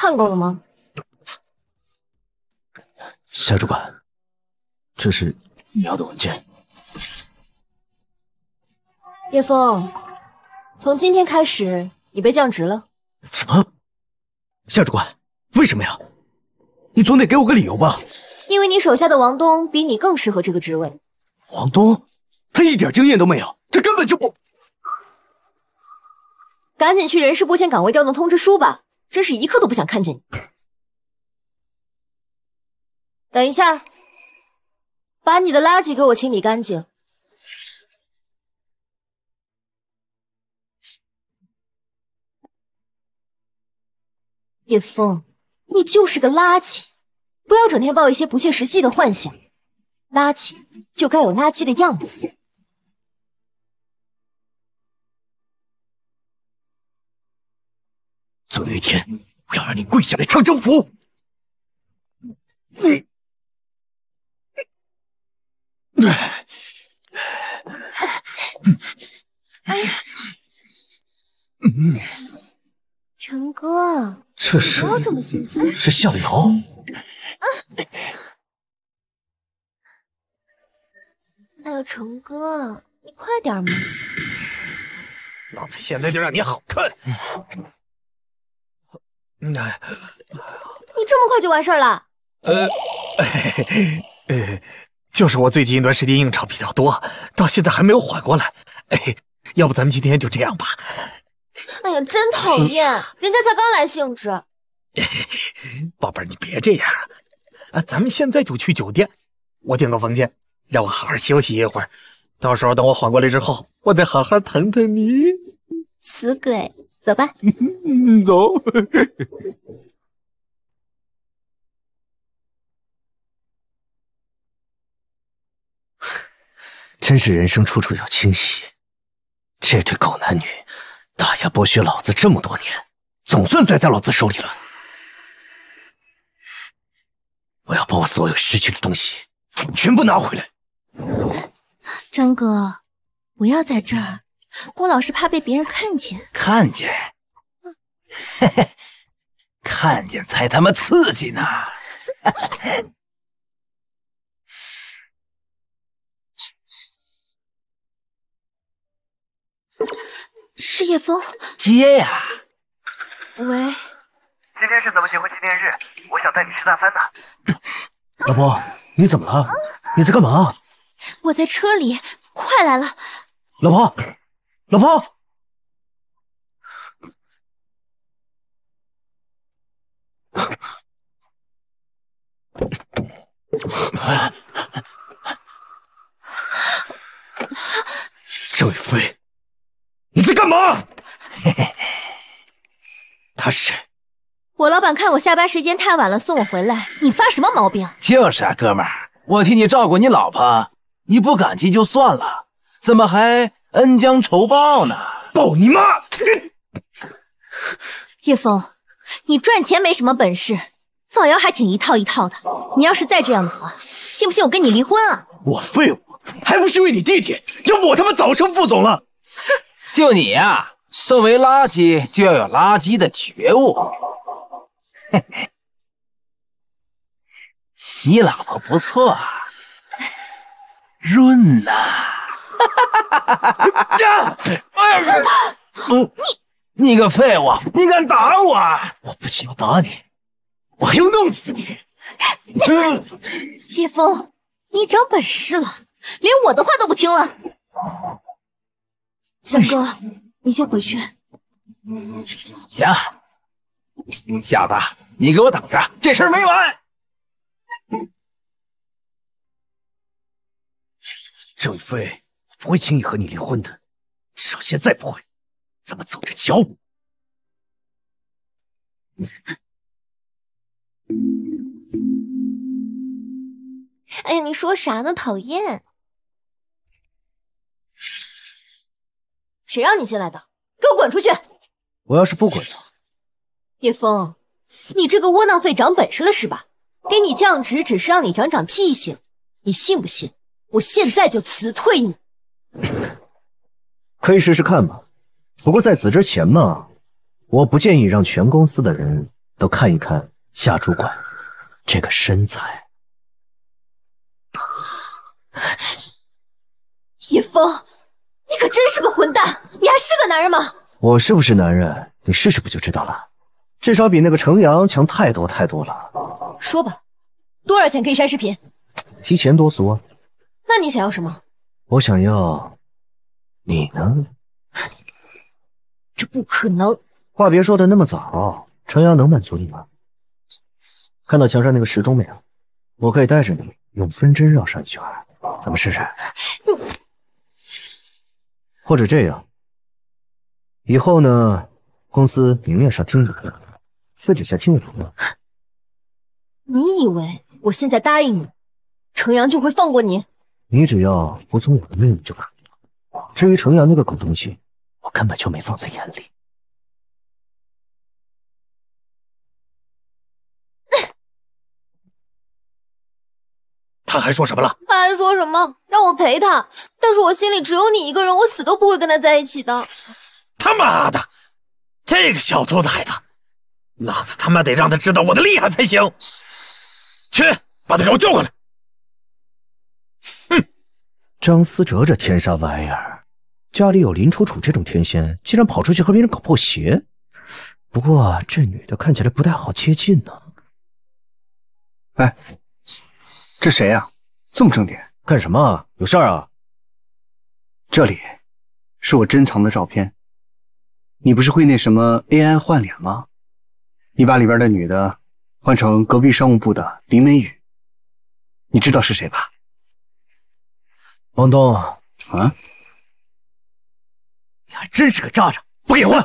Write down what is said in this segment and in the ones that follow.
看够了吗，夏主管？这是你要的文件。叶枫，从今天开始你被降职了。什么？夏主管，为什么呀？你总得给我个理由吧。因为你手下的王东比你更适合这个职位。王东，他一点经验都没有，他根本就不……赶紧去人事部签岗位调动通知书吧。真是一刻都不想看见你！等一下，把你的垃圾给我清理干净。叶枫，你就是个垃圾，不要整天抱一些不切实际的幻想。垃圾就该有垃圾的样子。总有一天，我要让你跪下来唱征服。你，哎，成哥，这是不要这么心弃，是向瑶。啊！哎呦，成哥，你快点嘛！老子现在就让你好看！那，你这么快就完事儿了？呃，就是我最近一段时间应酬比较多，到现在还没有缓过来。哎，要不咱们今天就这样吧？哎呀，真讨厌！人家才刚来兴致。宝贝儿，你别这样。啊，咱们现在就去酒店，我订个房间，让我好好休息一会儿。到时候等我缓过来之后，我再好好疼疼你。死鬼！走吧，走。真是人生处处有惊喜。这对狗男女打压剥削老子这么多年，总算栽在老子手里了。我要把我所有失去的东西全部拿回来。张哥，不要在这儿。我老是怕被别人看见。看见？嘿嘿，看见才他妈刺激呢！是叶枫。接呀！喂。今天是咱们结婚纪念日，我想带你吃大餐呢。老婆，你怎么了？你在干嘛？我在车里，快来了。老婆。老婆，郑宇飞，你在干嘛？他是我老板，看我下班时间太晚了，送我回来。你发什么毛病？就是啊，哥们，我替你照顾你老婆，你不感激就算了，怎么还？恩将仇报呢？报你妈！叶枫，你赚钱没什么本事，造谣还挺一套一套的。你要是再这样的话，信不信我跟你离婚啊？我废物还不是因为你弟弟？要不我他妈早成副总了。哼，就你呀，作为垃圾就要有垃圾的觉悟。嘿嘿，你老婆不错，润呐。哈！呀！哎呀！你你个废物，你敢打我！我不仅要打你，还要弄死你！叶枫，你长本事了，连我的话都不听了！江哥，你先回去。行。小子，你给我等着，这事没完。郑飞。不会轻易和你离婚的，至少现在不会。咱们走着瞧。哎呀，你说啥呢？讨厌！谁让你进来的？给我滚出去！我要是不滚呢？叶枫，你这个窝囊废，长本事了是吧？给你降职，只是让你长长记性。你信不信？我现在就辞退你！可以试试看吧，不过在此之前嘛，我不建议让全公司的人都看一看夏主管这个身材。叶枫，你可真是个混蛋！你还是个男人吗？我是不是男人，你试试不就知道了？至少比那个程阳强太多太多了。说吧，多少钱可以删视频？提钱多俗啊！那你想要什么？我想要你呢，这不可能。话别说的那么早，程阳能满足你吗？看到墙上那个时钟没有？我可以带着你用分针绕上一圈，咱们试试。或者这样，以后呢，公司明面上听你的，私底下听我的。你以为我现在答应你，程阳就会放过你？你只要服从我的命令就可以了。至于程阳那个狗东西，我根本就没放在眼里。他还说什么了？他还说什么让我陪他？但是我心里只有你一个人，我死都不会跟他在一起的。他妈的，这个小兔崽子，老子他妈得让他知道我的厉害才行。去，把他给我叫过来。张思哲这天杀玩意儿，家里有林楚楚这种天仙，竟然跑出去和别人搞破鞋。不过这女的看起来不太好接近呢。哎，这谁呀？这么正点干什么？有事儿啊？这里是我珍藏的照片，你不是会那什么 AI 换脸吗？你把里边的女的换成隔壁商务部的林美雨，你知道是谁吧？王东，啊！你还真是个渣渣，不给混！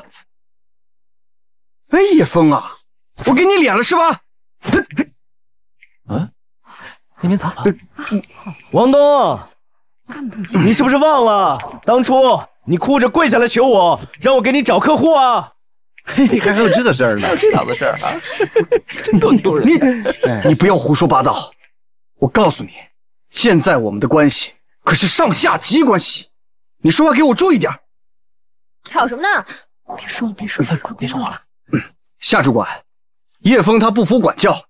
哎，叶枫啊，我给你脸了是吧？嘿，啊，那边咋了？王东，你是不是忘了当初你哭着跪下来求我，让我给你找客户啊？你还还有这事儿呢？这档子事儿啊！真够丢人！你，你不要胡说八道！我告诉你，现在我们的关系。可是上下级关系，你说话给我注意点。吵什么呢？别说了，别说了，快别说了。夏主管，叶枫他不服管教，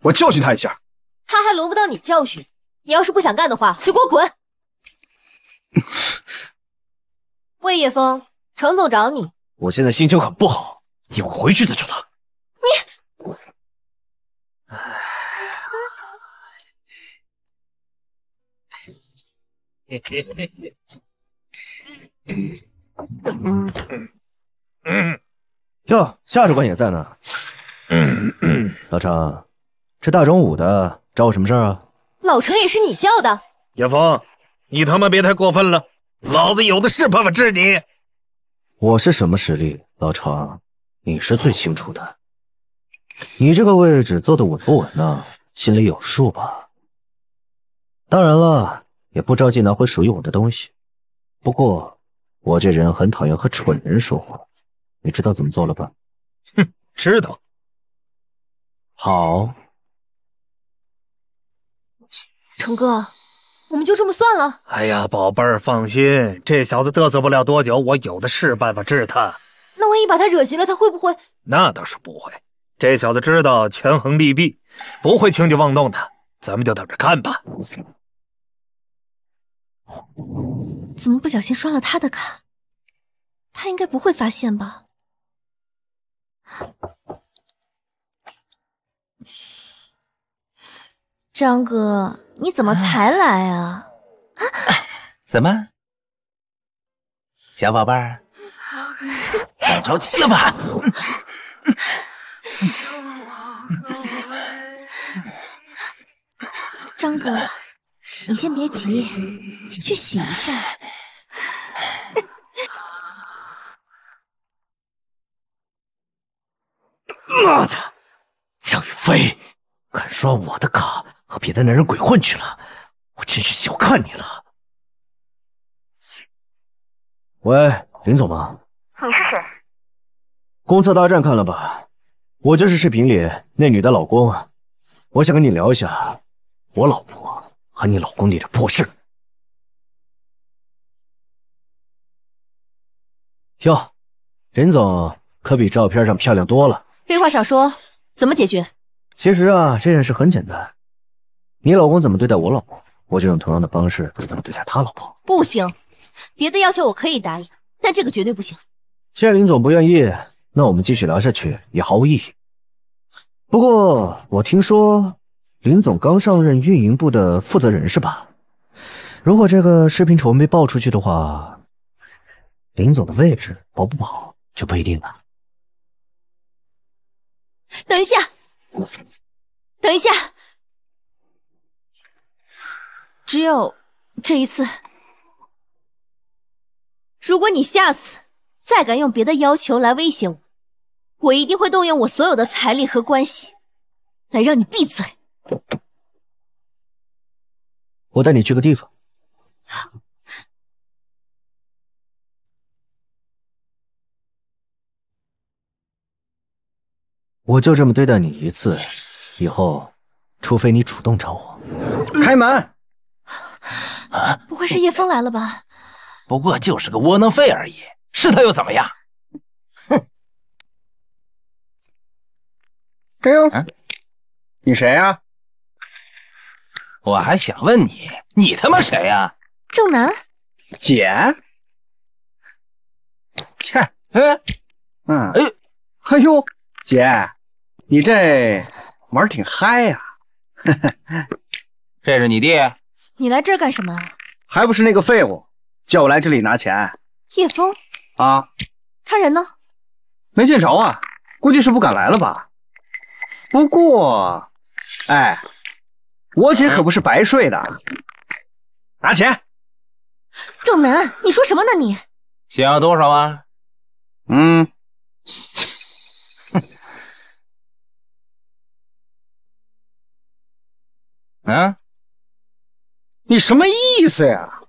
我教训他一下。他还轮不到你教训，你要是不想干的话，就给我滚。喂，叶枫，程总找你。我现在心情很不好，你回去再找他。你。嘿嘿嘿嗯嗯哟，夏主管也在呢。老程，这大中午的找我什么事儿啊？老程也是你叫的。亚峰，你他妈别太过分了，老子有的是办法治你。我是什么实力，老程，你是最清楚的。你这个位置坐的稳不稳呢？心里有数吧？当然了。也不着急拿回属于我的东西，不过我这人很讨厌和蠢人说话，你知道怎么做了吧？哼，知道。好，成哥，我们就这么算了。哎呀，宝贝儿，放心，这小子嘚瑟不了多久，我有的是办法治他。那万一把他惹急了，他会不会？那倒是不会，这小子知道权衡利弊，不会轻举妄动的。咱们就等着看吧。怎么不小心刷了他的卡？他应该不会发现吧？张哥，你怎么才来啊？怎么，小宝贝儿，想着急了吧？张哥。你先别急，先去洗一下。妈的，张雨飞，敢刷我的卡和别的男人鬼混去了，我真是小看你了。喂，林总吗？你是谁？公测大战看了吧？我就是视频里那女的老公，我想跟你聊一下我老婆。和你老公那点破事。哟，林总可比照片上漂亮多了。废话少说，怎么解决？其实啊，这件事很简单，你老公怎么对待我老婆，我就用同样的方式怎么对待他老婆。不行，别的要求我可以答应，但这个绝对不行。既然林总不愿意，那我们继续聊下去也毫无意义。不过我听说。林总刚上任运营部的负责人是吧？如果这个视频丑闻被爆出去的话，林总的位置保不保就不一定了。等一下，等一下，只有这一次。如果你下次再敢用别的要求来威胁我，我一定会动用我所有的财力和关系来让你闭嘴。我带你去个地方。我就这么对待你一次，以后除非你主动找我。开门。不会是叶枫来了吧？不过就是个窝囊废而已，是他又怎么样？哼！哎呦，你谁呀？我还想问你，你他妈谁呀？郑楠，姐，切，哎，嗯，哎，哎呦，姐，你这玩挺嗨呀，这是你弟，你来这儿干什么还不是那个废物叫我来这里拿钱。叶枫啊，他人呢？没见着啊，估计是不敢来了吧。不过，哎。我姐可不是白睡的，拿钱！正南，你说什么呢？你想要多少啊？嗯？嗯、啊？你什么意思呀？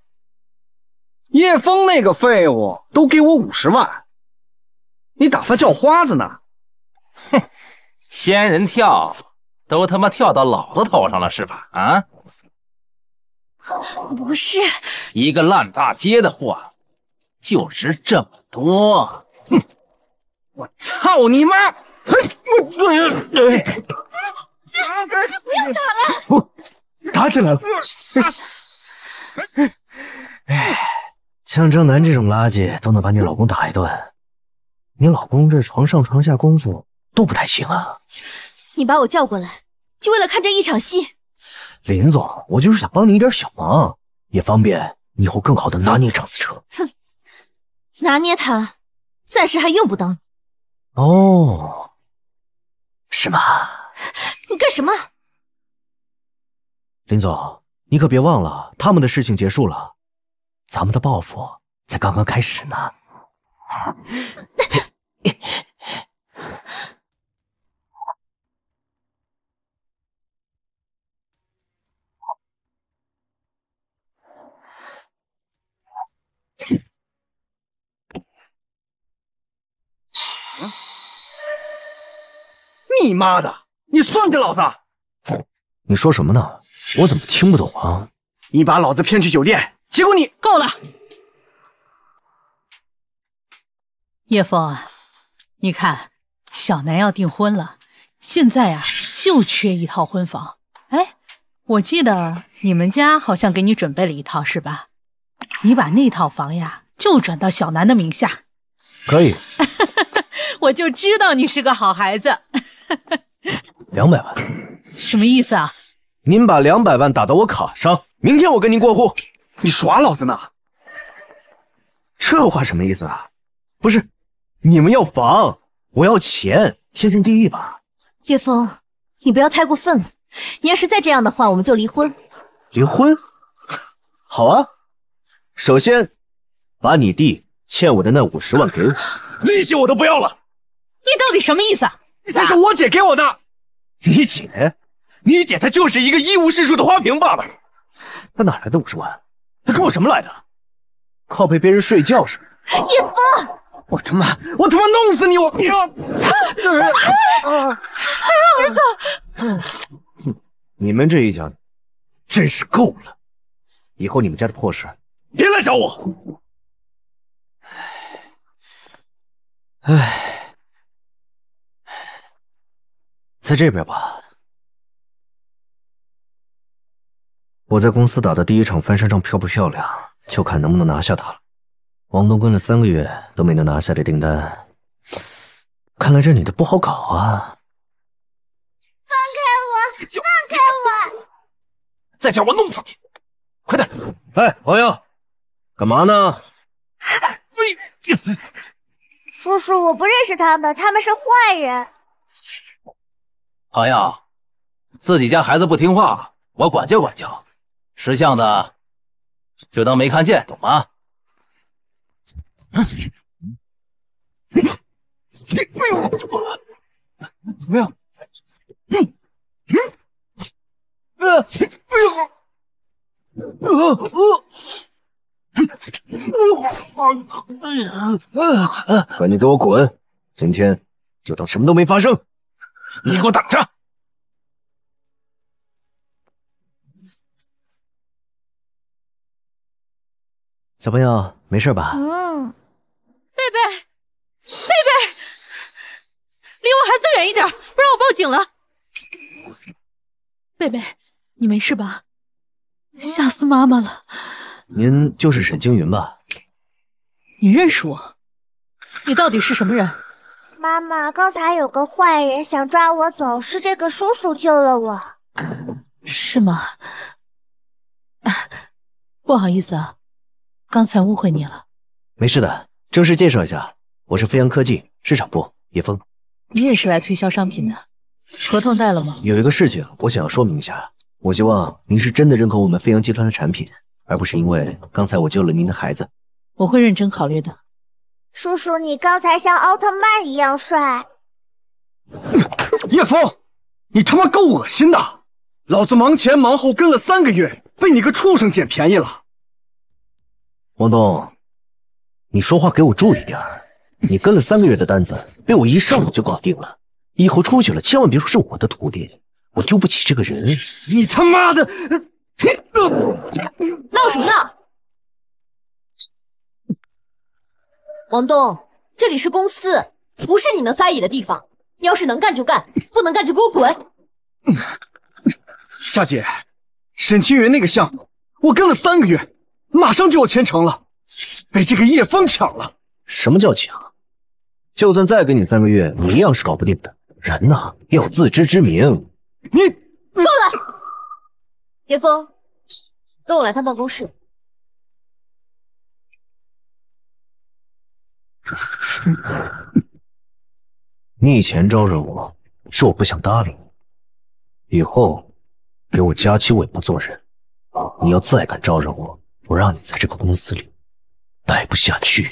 叶枫那个废物都给我五十万，你打发叫花子呢？哼，仙人跳！都他妈跳到老子头上了是吧？啊，不是一个烂大街的货，就值这么多。哼，我操你妈！嘿，呦，哎，打了？不，打起来了。哎，像张楠这种垃圾都能把你老公打一顿，你老公这床上床下功夫都不太行啊。你把我叫过来，就为了看这一场戏？林总，我就是想帮你一点小忙，也方便你以后更好的拿捏张思成。哼，拿捏他，暂时还用不到你。哦，是吗？你干什么？林总，你可别忘了，他们的事情结束了，咱们的报复才刚刚开始呢。你妈的！你算计老子！你说什么呢？我怎么听不懂啊？你把老子骗去酒店，结果你够了！叶枫，你看，小南要订婚了，现在啊就缺一套婚房。哎，我记得你们家好像给你准备了一套，是吧？你把那套房呀，就转到小南的名下。可以。我就知道你是个好孩子。两百万，什么意思啊？您把两百万打到我卡上，明天我跟您过户。你耍老子呢？这话什么意思啊？不是，你们要房，我要钱，天经地义吧？叶枫，你不要太过分了。你要是再这样的话，我们就离婚。离婚？好啊。首先，把你弟欠我的那五十万给我，利息我都不要了。你到底什么意思？啊？这是我姐给我的。你姐？你姐她就是一个一无是处的花瓶罢了。她哪来的五十万？她靠什么来的？靠陪别人睡觉是吗？叶枫！我他妈，我他妈弄死你！我啊、儿子！哼，你们这一家真是够了。以后你们家的破事别来找我。哎。在这边吧。我在公司打的第一场翻身仗漂不漂亮，就看能不能拿下她了。王东跟了三个月都没能拿下的订单，看来这女的不好搞啊。放开我！放开我！再叫我弄死你！快点！哎，朋友，干嘛呢？叔叔，我不认识他们，他们是坏人。朋友，自己家孩子不听话，我管教管教。识相的就当没看见，懂吗？啊！你你哎呦！怎么样？嗯嗯哎呦！啊啊！哎呦！赶紧给我滚！今天就当什么都没发生。你给我等着！小朋友，没事吧？嗯。贝贝，贝贝，离我孩子远一点，不然我报警了。贝贝，你没事吧？吓死妈妈了！您就是沈青云吧？你认识我？你到底是什么人？妈妈，刚才有个坏人想抓我走，是这个叔叔救了我，是吗？不好意思啊，刚才误会你了，没事的。正式介绍一下，我是飞扬科技市场部叶枫，你也是来推销商品的，合同带了吗？有一个事情我想要说明一下，我希望您是真的认可我们飞扬集团的产品，而不是因为刚才我救了您的孩子。我会认真考虑的。叔叔，你刚才像奥特曼一样帅。叶枫，你他妈够恶心的！老子忙前忙后跟了三个月，被你个畜生捡便宜了。王东，你说话给我注意点。你跟了三个月的单子，被我一上午就搞定了。以后出去了，千万别说是我的徒弟，我丢不起这个人。你他妈的！闹什么呢？王东，这里是公司，不是你能撒野的地方。你要是能干就干，不能干就给我滚！夏姐，沈清云那个项目，我跟了三个月，马上就要签成了，被这个叶枫抢了。什么叫抢？就算再给你三个月，你一样是搞不定的。人呢，要自知之明。你够了！叶枫，跟我来趟办公室。你以前招惹我，是我不想搭理你。以后给我加起尾巴做人。你要再敢招惹我，我让你在这个公司里待不下去。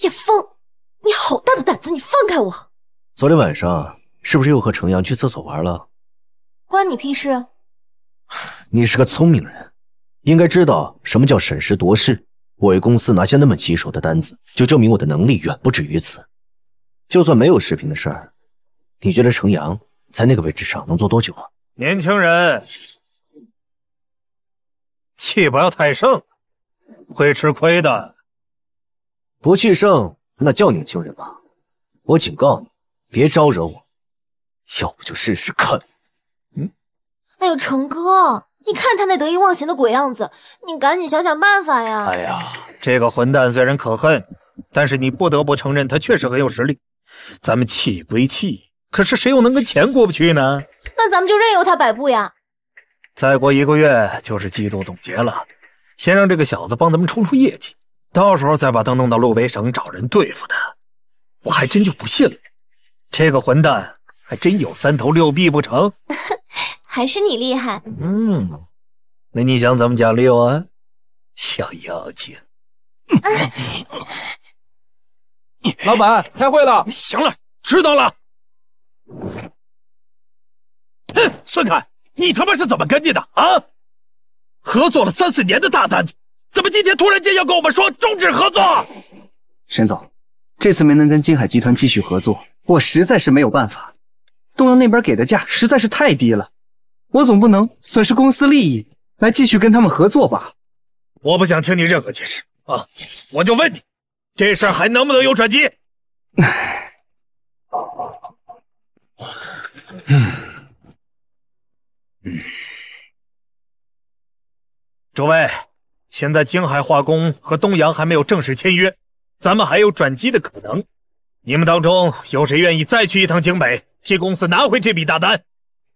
叶枫，你好大的胆子！你放开我！昨天晚上是不是又和程阳去厕所玩了？关你屁事！你是个聪明人，应该知道什么叫审时度势。我为公司拿下那么棘手的单子，就证明我的能力远不止于此。就算没有视频的事儿，你觉得程阳在那个位置上能做多久啊？年轻人，气不要太盛，会吃亏的。不气盛，那叫年轻人吗？我警告你，别招惹我，要不就试试看。嗯。哎呦，程哥。你看他那得意忘形的鬼样子，你赶紧想想办法呀！哎呀，这个混蛋虽然可恨，但是你不得不承认他确实很有实力。咱们气归气，可是谁又能跟钱过不去呢？那咱们就任由他摆布呀！再过一个月就是季度总结了，先让这个小子帮咱们冲出业绩，到时候再把他弄到路北省找人对付他。我还真就不信了，这个混蛋还真有三头六臂不成？还是你厉害。嗯，那你想怎么奖励我啊，小妖精？老板，开会了。行了，知道了。哼，孙凯，你他妈是怎么跟进的啊？合作了三四年的大单子，怎么今天突然间要跟我们说终止合作？沈总，这次没能跟金海集团继续合作，我实在是没有办法。东阳那边给的价实在是太低了。我总不能损失公司利益来继续跟他们合作吧？我不想听你任何解释啊！我就问你，这事儿还能不能有转机？嗯嗯，诸位，现在京海化工和东阳还没有正式签约，咱们还有转机的可能。你们当中有谁愿意再去一趟京北，替公司拿回这笔大单？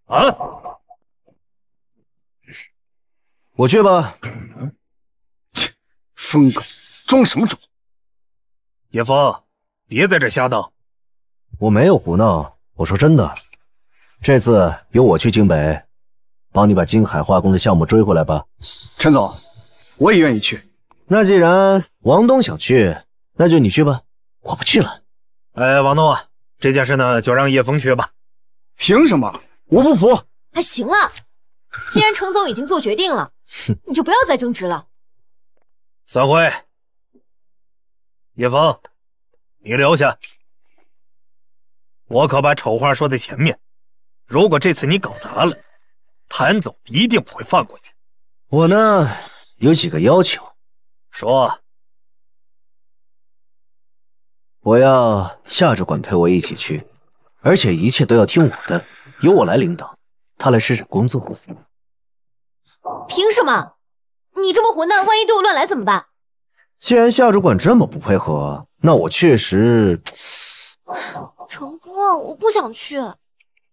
啊？我去吧，切，疯狗装什么装？叶枫，别在这瞎等，我没有胡闹，我说真的，这次由我去京北，帮你把金海化工的项目追回来吧。陈总，我也愿意去。那既然王东想去，那就你去吧。我不去了。哎，王东啊，这件事呢，就让叶枫去吧。凭什么？我不服。哎，行了，既然陈总已经做决定了。哼，你就不要再争执了。散会。叶枫，你留下。我可把丑话说在前面，如果这次你搞砸了，谭总一定不会放过你。我呢，有几个要求。说。我要夏主管陪我一起去，而且一切都要听我的，由我来领导，他来施展工作。凭什么？你这么混蛋，万一对我乱来怎么办？既然夏主管这么不配合，那我确实……成哥，我不想去。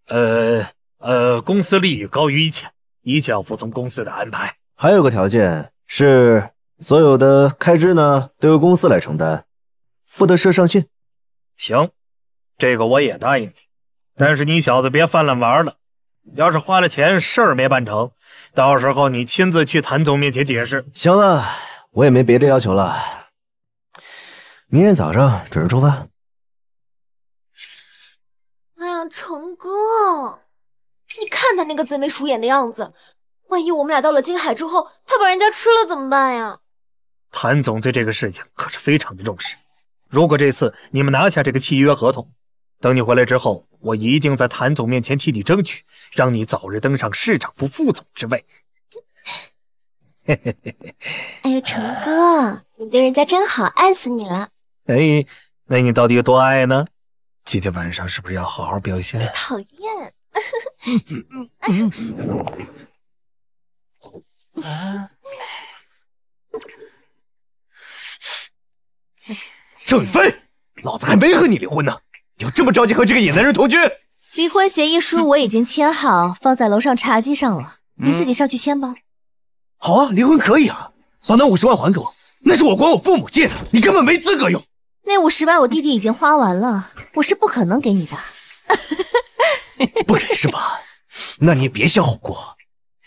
呃呃，公司利益高于一切，一切要服从公司的安排。还有个条件是，所有的开支呢都由公司来承担，不得设上限。行，这个我也答应你，但是你小子别犯了，玩了。要是花了钱，事儿没办成，到时候你亲自去谭总面前解释。行了，我也没别的要求了。明天早上准时出发。哎呀，成哥，你看他那个贼眉鼠眼的样子，万一我们俩到了金海之后，他把人家吃了怎么办呀？谭总对这个事情可是非常的重视。如果这次你们拿下这个契约合同，等你回来之后。我一定在谭总面前替你争取，让你早日登上市长部副总之位。哎呀，陈哥，你对人家真好，爱死你了！哎，那你到底有多爱呢？今天晚上是不是要好好表现？讨厌！郑宇飞，老子还没和你离婚呢！有这么着急和这个野男人同居？离婚协议书我已经签好，放在楼上茶几上了，你自己上去签吧。好啊，离婚可以啊，把那五十万还给我，那是我管我父母借的，你根本没资格用。那五十万我弟弟已经花完了，我是不可能给你的。不给是吧？那你也别想好过，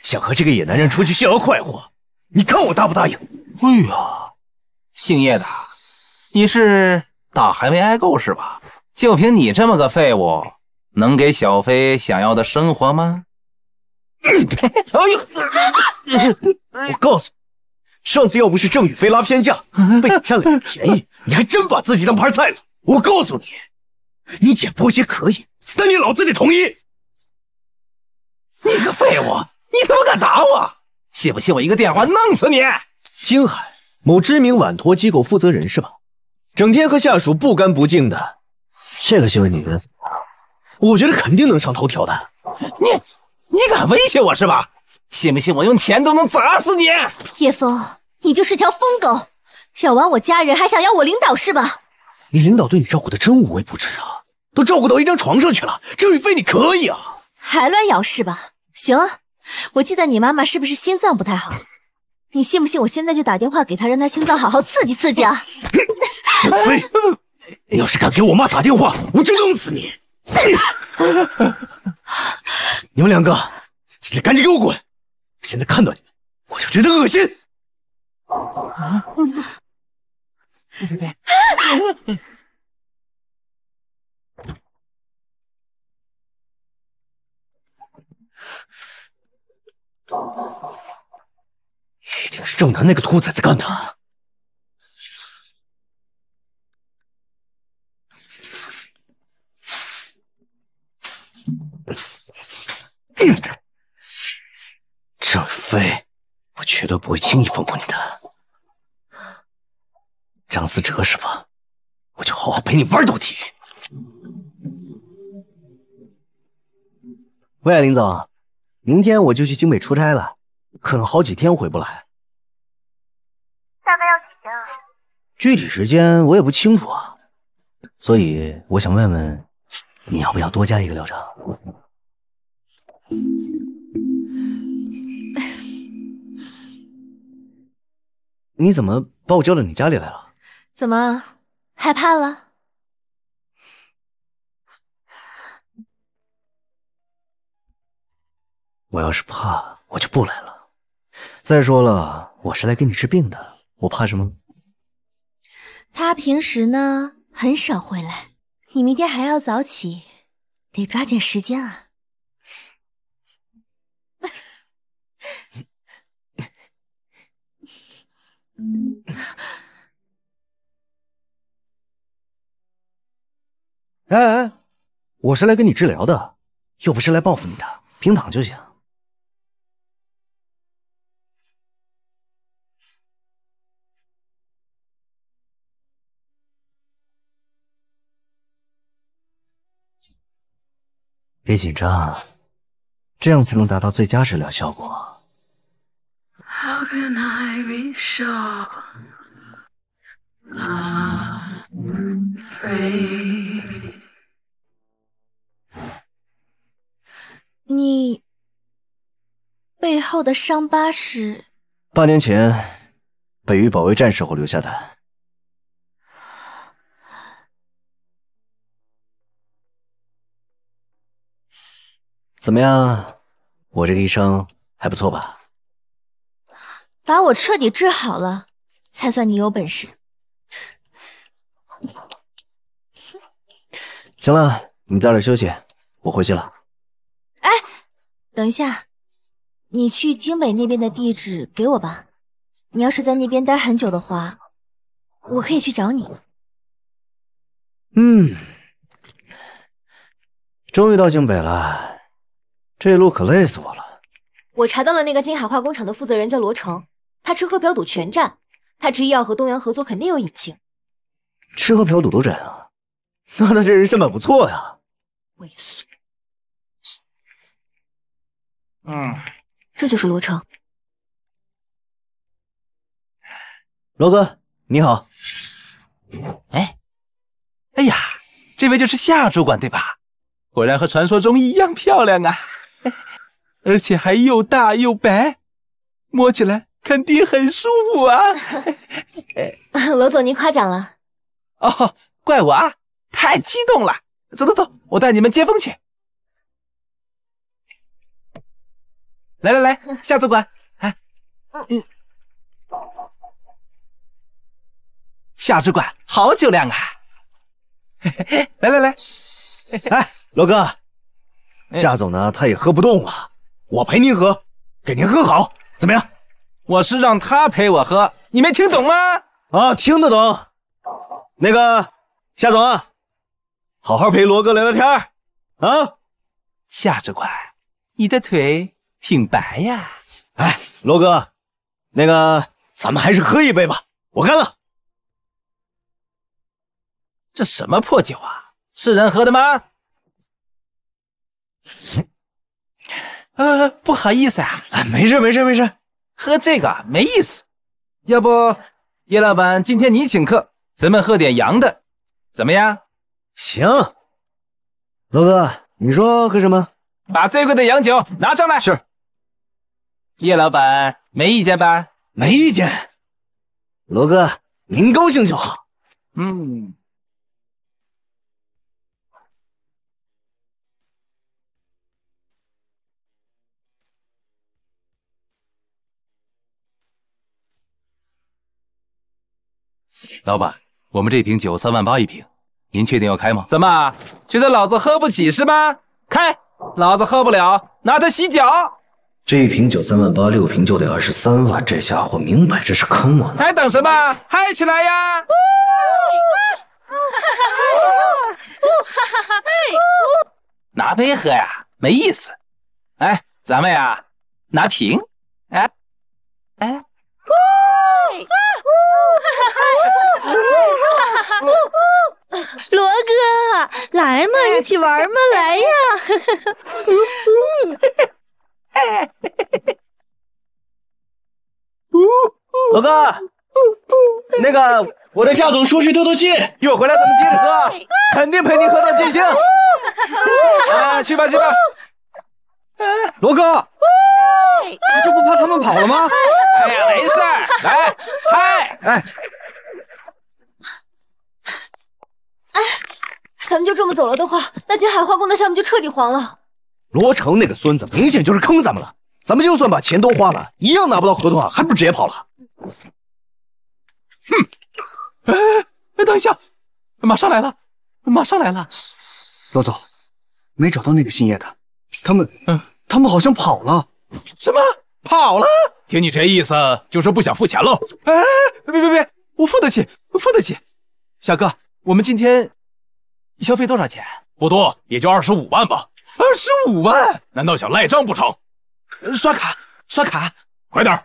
想和这个野男人出去逍遥快活，你看我答不答应？哎呀，姓叶的，你是打还没挨够是吧？就凭你这么个废物，能给小飞想要的生活吗？哎呦！我告诉你，上次要不是郑宇飞拉偏架，被你占了便宜，你还真把自己当盘菜了。我告诉你，你捡破鞋可以，但你老子得同意。你个废物，你他妈敢打我？信不信我一个电话弄死你？星海某知名晚托机构负责人是吧？整天和下属不干不净的。这个新闻你觉得怎么样？我觉得肯定能上头条的。你，你敢威胁我是吧？信不信我用钱都能砸死你？叶枫，你就是条疯狗，咬完我家人还想要我领导是吧？你领导对你照顾的真无微不至啊，都照顾到一张床上去了。郑宇飞，你可以啊，还乱咬是吧？行，我记得你妈妈是不是心脏不太好？你信不信我现在就打电话给她，让她心脏好好刺激刺激啊！郑飞。要是敢给我妈打电话，我就弄死你！你们两个，现在赶紧给我滚！现在看到你们，我就觉得恶心。苏菲菲，一定是郑南那个兔崽子干的。郑飞，我绝对不会轻易放过你的。张思哲是吧？我就好好陪你玩到底。喂，林总，明天我就去京北出差了，可能好几天回不来。大概要几天啊？具体时间我也不清楚啊。所以我想问问，你要不要多加一个疗程？你怎么把我叫到你家里来了？怎么害怕了？我要是怕，我就不来了。再说了，我是来给你治病的，我怕什么？他平时呢很少回来，你明天还要早起，得抓紧时间啊。哎哎，我是来跟你治疗的，又不是来报复你的，平躺就行。别紧张，这样才能达到最佳治疗效果。你背后的伤疤是？八年前北域保卫战时候留下的。怎么样，我这个医生还不错吧？把我彻底治好了，才算你有本事。行了，你早点休息，我回去了。哎，等一下，你去京北那边的地址给我吧。你要是在那边待很久的话，我可以去找你。嗯，终于到京北了，这一路可累死我了。我查到了那个金海化工厂的负责人叫罗成。他吃喝嫖赌全占，他执意要和东阳合作，肯定有隐情。吃喝嫖赌都占啊，那他这人身板不错呀。猥琐。嗯，这就是罗成。罗哥，你好。哎，哎呀，这位就是夏主管对吧？果然和传说中一样漂亮啊，而且还又大又白，摸起来。肯定很舒服啊，罗总，您夸奖了。哦，怪我啊，太激动了。走走走，我带你们接风去。来来来，夏主管，哎，嗯，夏主管好酒量啊。来来来，哎，罗哥，夏总呢，他也喝不动了，我陪您喝，给您喝好，怎么样？我是让他陪我喝，你没听懂吗？啊，听得懂。那个夏总，好好陪罗哥聊聊天啊。夏主管，你的腿挺白呀。哎，罗哥，那个咱们还是喝一杯吧。我干了。这什么破酒啊？是人喝的吗？呃，不好意思啊。啊，没事，没事，没事。喝这个没意思，要不叶老板今天你请客，咱们喝点洋的，怎么样？行，罗哥，你说喝什么？把最贵的洋酒拿上来。是，叶老板没意见吧？没意见。罗哥，您高兴就好。嗯。老板，我们这瓶酒三万八一瓶，您确定要开吗？怎么觉得老子喝不起是吗？开，老子喝不了，拿它洗脚。这一瓶酒三万八，六瓶就得二十三万，这家伙明摆着是坑我呢，还等什么？嗨起来呀！哈哈哈哈！拿杯喝呀，没意思。哎，咱们呀，拿瓶。哎，哎。罗哥，来嘛，一起玩嘛，来呀！罗哥，那个，我带夏总出去透透气，一会回来咱们接着喝，肯定陪你喝到尽兴。啊，去吧去吧。罗哥，你就不怕他们跑了吗？哎呀，没事。来，嗨，哎，哎，咱们就这么走了的话，那金海化工的项目就彻底黄了。罗成那个孙子，明显就是坑咱们了。咱们就算把钱都花了，一样拿不到合同啊，还不直接跑了？哼！哎，等一下，马上来了，马上来了。罗总，没找到那个姓叶的。他们，他们好像跑了。什么跑了？听你这意思，就是不想付钱喽？哎，别别别，我付得起，我付得起。小哥，我们今天消费多少钱？不多，也就二十五万吧。二十五万？难道想赖账不成？刷卡，刷卡，快点！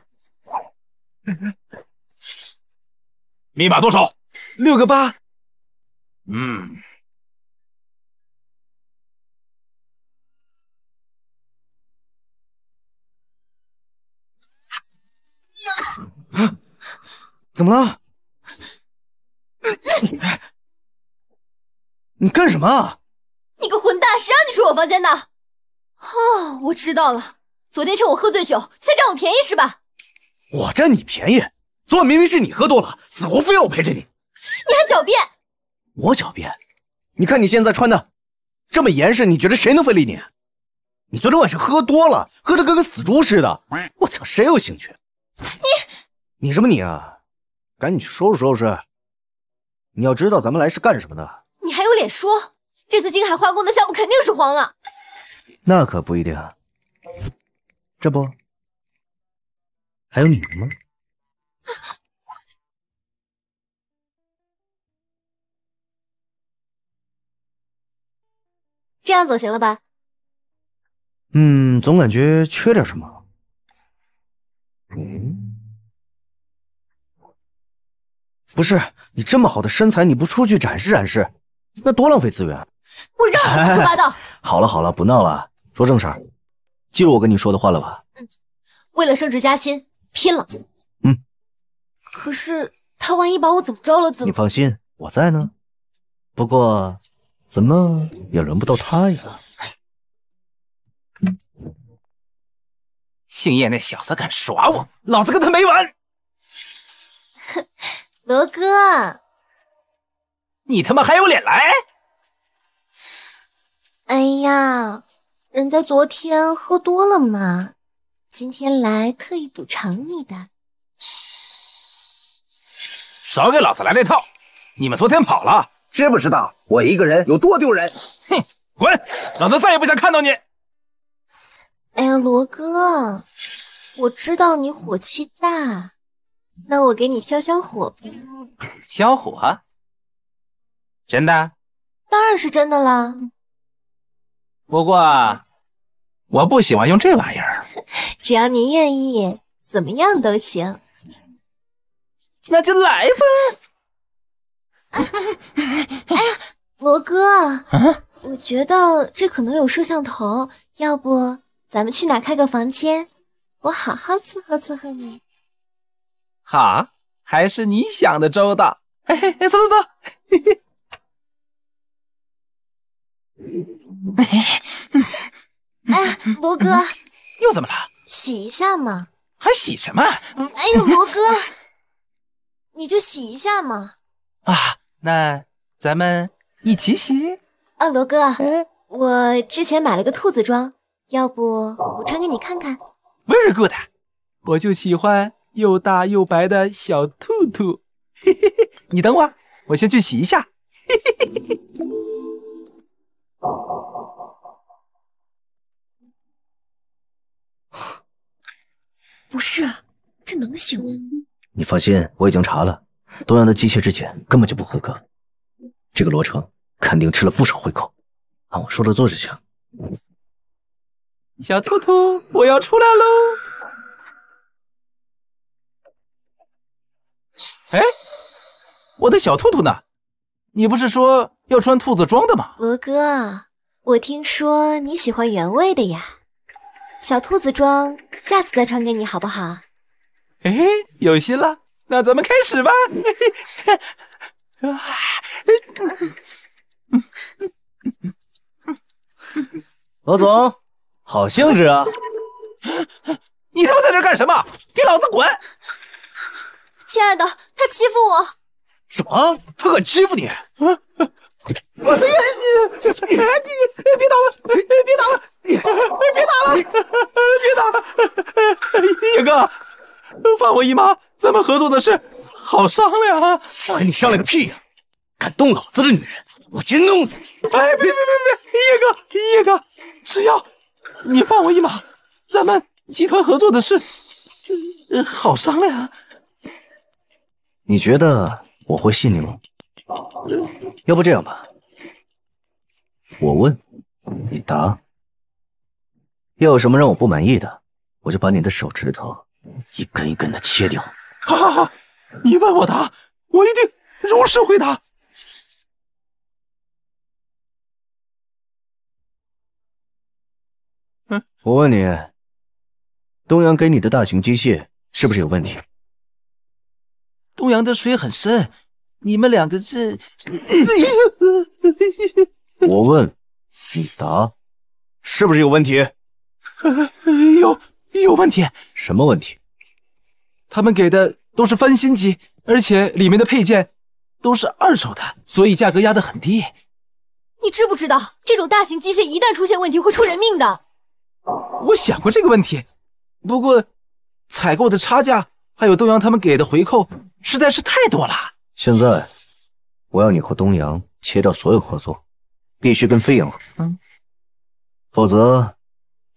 密码多少？六个八。嗯。啊，怎么了？你干什么啊！你个混蛋，谁让你住我房间的？哦，我知道了，昨天趁我喝醉酒，先占我便宜是吧？我占你便宜？昨晚明明是你喝多了，死活非要我陪着你，你还狡辩？我狡辩？你看你现在穿的这么严实，你觉得谁能非礼你？你昨天晚上喝多了，喝得跟个死猪似的，我操，谁有兴趣？你。你什么你啊！赶紧去收拾收拾。你要知道咱们来是干什么的。你还有脸说，这次金海化工的项目肯定是黄了。那可不一定这不还有你吗？这样总行了吧？嗯，总感觉缺点什么。嗯。不是你这么好的身材，你不出去展示展示，那多浪费资源！我让你胡说八道！好了好了，不闹了，说正事儿。记住我跟你说的话了吧？嗯。为了升职加薪，拼了！嗯。可是他万一把我怎么着了？怎么？你放心，我在呢。不过，怎么也轮不到他呀！姓叶那小子敢耍我，老子跟他没完！哼。罗哥，你他妈还有脸来？哎呀，人家昨天喝多了嘛，今天来特意补偿你的。少给老子来这套！你们昨天跑了，知不知道我一个人有多丢人？哼，滚！老子再也不想看到你。哎呀，罗哥，我知道你火气大。那我给你消消火吧。消火？真的？当然是真的啦。不过我不喜欢用这玩意儿。只要您愿意，怎么样都行。那就来吧。哎呀，罗哥，我觉得这可能有摄像头，要不咱们去哪开个房间？我好好伺候伺候你。好，还是你想的周到。走走走。哎，罗哥，又怎么了？洗一下嘛。还洗什么？哎呦，罗哥，你就洗一下嘛。啊，那咱们一起洗。啊，罗哥，我之前买了个兔子装，要不我穿给你看看？Very good，我就喜欢。又大又白的小兔兔，嘿嘿嘿，你等我，我先去洗一下。不是，这能行吗？你放心，我已经查了，东阳的机械质检根本就不合格。这个罗成肯定吃了不少回扣，按我说的做就行。小兔兔，我要出来喽！哎，我的小兔兔呢？你不是说要穿兔子装的吗？罗哥，我听说你喜欢原味的呀，小兔子装下次再穿给你好不好？哎，有心了，那咱们开始吧。罗总，好兴致啊！你他妈在这干什么？给老子滚！亲爱的，他欺负我。什么？他敢欺负你？啊！哎呀你！哎你！别打了！别打了！别打了！别打了！叶哥，放我一马，咱们合作的事好商量啊！跟你商量个屁呀！敢动老子的女人，我天弄死你！哎，别别别别，叶哥叶哥，吃药。你放我一马，咱们集团合作的事好商量。你觉得我会信你吗？要不这样吧，我问你答，要有什么让我不满意的，我就把你的手指头一根一根的切掉。好好好，你问我答，我一定如实回答。嗯，我问你，东阳给你的大型机械是不是有问题？东阳的水很深，你们两个这 我问，你答，是不是有问题？有有问题？什么问题？他们给的都是翻新机，而且里面的配件都是二手的，所以价格压得很低。你知不知道，这种大型机械一旦出现问题会出人命的？我想过这个问题，不过采购的差价。还有东阳他们给的回扣实在是太多了。现在，我要你和东阳切掉所有合作，必须跟飞扬合嗯，否则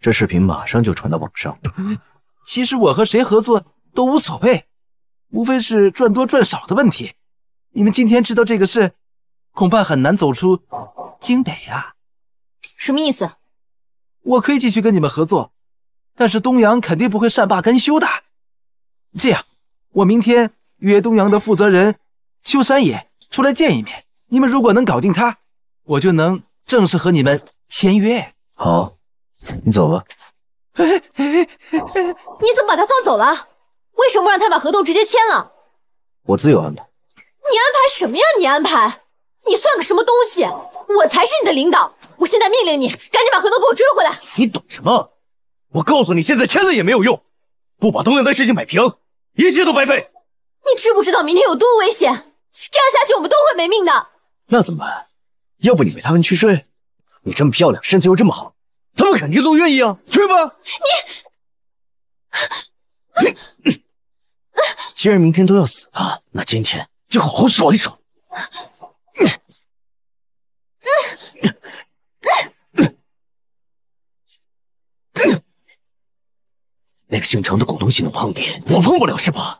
这视频马上就传到网上。其实我和谁合作都无所谓，无非是赚多赚少的问题。你们今天知道这个事，恐怕很难走出京北啊。什么意思？我可以继续跟你们合作，但是东阳肯定不会善罢甘休的。这样，我明天约东阳的负责人邱三爷出来见一面。你们如果能搞定他，我就能正式和你们签约。好，你走吧。哎哎哎，你怎么把他放走了？为什么不让他把合同直接签了？我自有安排。你安排什么呀？你安排？你算个什么东西？我才是你的领导！我现在命令你，赶紧把合同给我追回来！你懂什么？我告诉你，现在签了也没有用，不把东阳的事情摆平。一切都白费，你知不知道明天有多危险？这样下去我们都会没命的。那怎么办？要不你陪他们去睡？你这么漂亮，身子又这么好，他们肯定都愿意啊。去吧。你，既然明天都要死了，那今天就好好爽一爽。那个姓程的股东西能碰你，我碰不了是吧？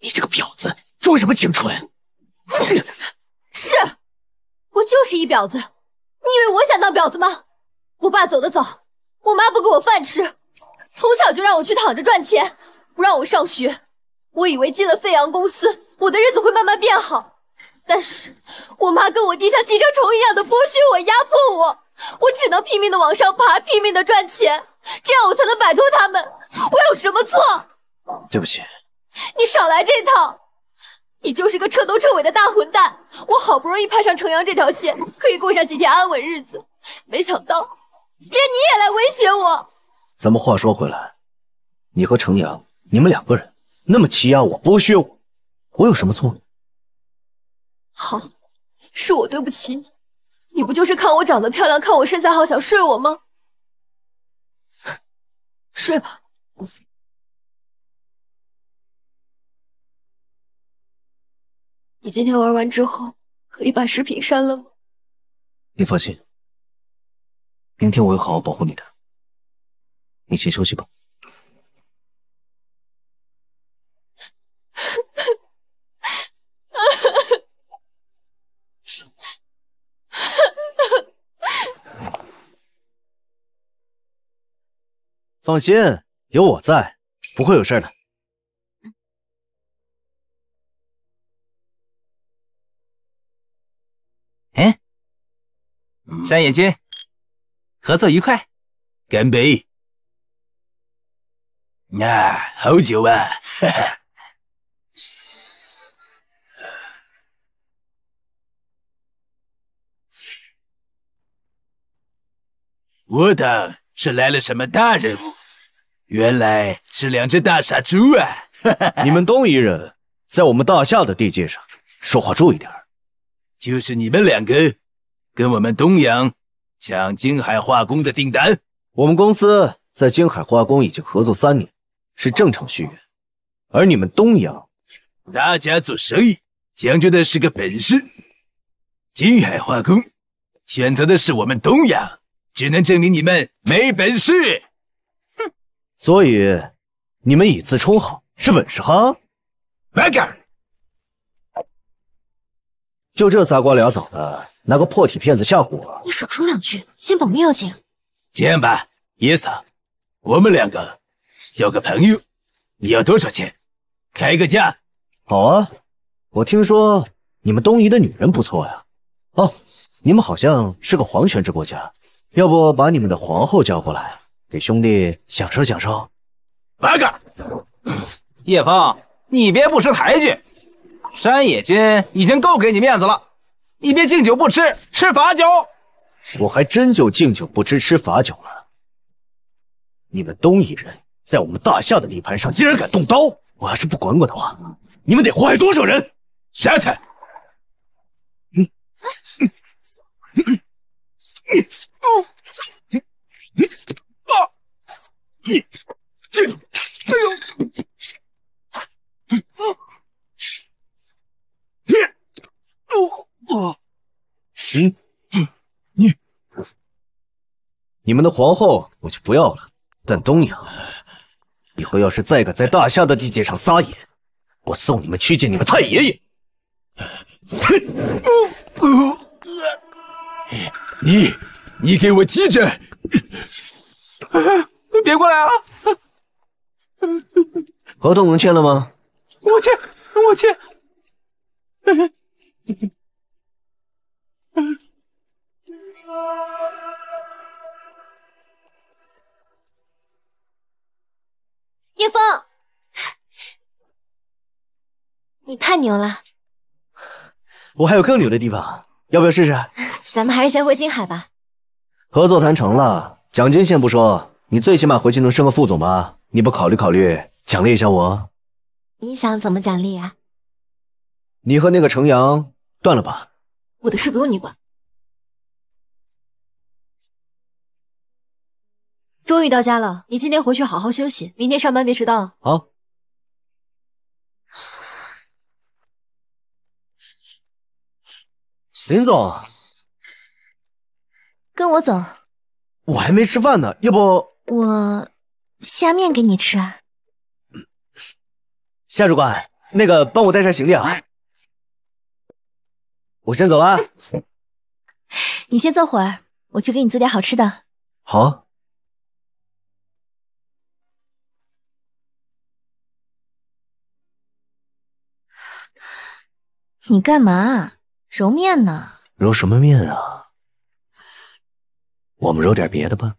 你这个婊子，装什么清纯？是，我就是一婊子。你以为我想当婊子吗？我爸走的早，我妈不给我饭吃，从小就让我去躺着赚钱，不让我上学。我以为进了飞扬公司，我的日子会慢慢变好。但是我妈跟我弟像寄生虫一样的剥削我、压迫我，我只能拼命的往上爬，拼命的赚钱，这样我才能摆脱他们。我有什么错？对不起。你少来这套！你就是个彻头彻尾的大混蛋！我好不容易攀上程阳这条线，可以过上几天安稳日子，没想到连你也来威胁我。咱们话说回来，你和程阳，你们两个人那么欺压我、剥削我，我有什么错好，是我对不起你。你不就是看我长得漂亮，看我身材好，想睡我吗？睡吧。你今天玩完之后，可以把视频删了吗？你放心，明天我会好好保护你的。你先休息吧。放心，有我在，不会有事的。山野君，合作愉快！干杯！啊，好酒啊！我当是来了什么大人物，原来是两只大傻猪啊！你们东夷人，在我们大夏的地界上说话注意点就是你们两个。跟我们东洋抢金海化工的订单，我们公司在金海化工已经合作三年，是正常续约。而你们东洋，大家做生意讲究的是个本事，金海化工选择的是我们东洋，只能证明你们没本事。哼，所以你们以次充好是本事哈，白 r 就这仨瓜俩枣的。拿个破铁片子吓唬我？你少说两句，先保命要紧。这样吧，叶桑，我们两个交个朋友。你要多少钱？开个价。好啊，我听说你们东夷的女人不错呀。哦，你们好像是个皇权制国家，要不把你们的皇后叫过来，给兄弟享受享受。八干。叶枫，你别不识抬举。山野君已经够给你面子了。你别敬酒不吃，吃罚酒。我还真就敬酒不吃，吃罚酒了。你们东夷人，在我们大夏的地盘上，竟然敢动刀！我要是不管管的话，你们得祸害多少人？下去！行，你，你们的皇后我就不要了，但东阳以后要是再敢在大夏的地界上撒野，我送你们去见你们太爷爷！你，你给我记着，别过来啊！合同能签了吗？我签，我签。叶枫，你太牛了！我还有更牛的地方，要不要试试？咱们还是先回金海吧。合作谈成了，奖金先不说，你最起码回去能升个副总吧？你不考虑考虑，奖励一下我？你想怎么奖励啊？你和那个程阳断了吧。我的事不用你管。终于到家了，你今天回去好好休息，明天上班别迟到。好。林总，跟我走。我还没吃饭呢，要不我下面给你吃啊。夏主管，那个帮我带下行李啊。我先走了，你先坐会儿，我去给你做点好吃的。好，你干嘛揉面呢？揉什么面啊？我们揉点别的吧。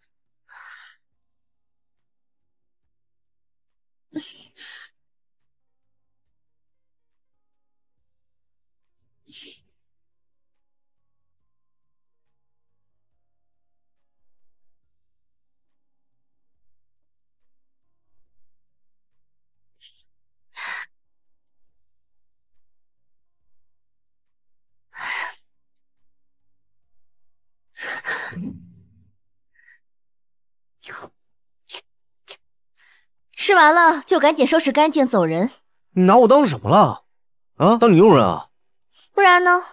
吃完了就赶紧收拾干净走人。你拿我当什么了？啊，当你佣人啊？不然呢？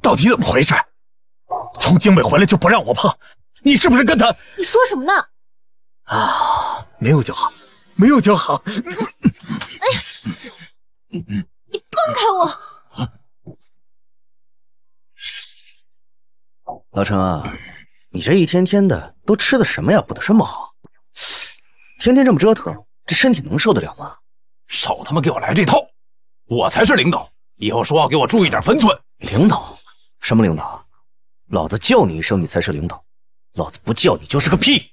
到底怎么回事？从京北回来就不让我碰，你是不是跟他？你说什么呢？啊，没有就好，没有就好。你放开我！老陈啊，你这一天天的都吃的什么呀？补的这么好，天天这么折腾，这身体能受得了吗？少他妈给我来这套！我才是领导，以后说话给我注意点分寸。领导？什么领导？老子叫你一声，你才是领导，老子不叫你就是个屁。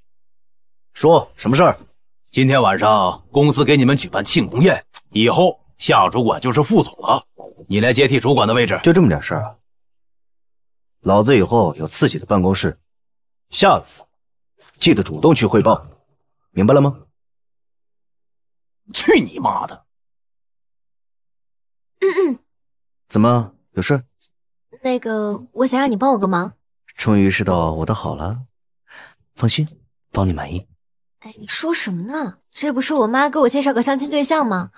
说什么事儿？今天晚上公司给你们举办庆功宴，以后。夏主管就是副总了，你来接替主管的位置，就这么点事儿啊？老子以后有自己的办公室，下次记得主动去汇报，明白了吗？去你妈的！嗯嗯，怎么有事？那个，我想让你帮我个忙。终于是到我的好了，放心，包你满意。哎，你说什么呢？这不是我妈给我介绍个相亲对象吗？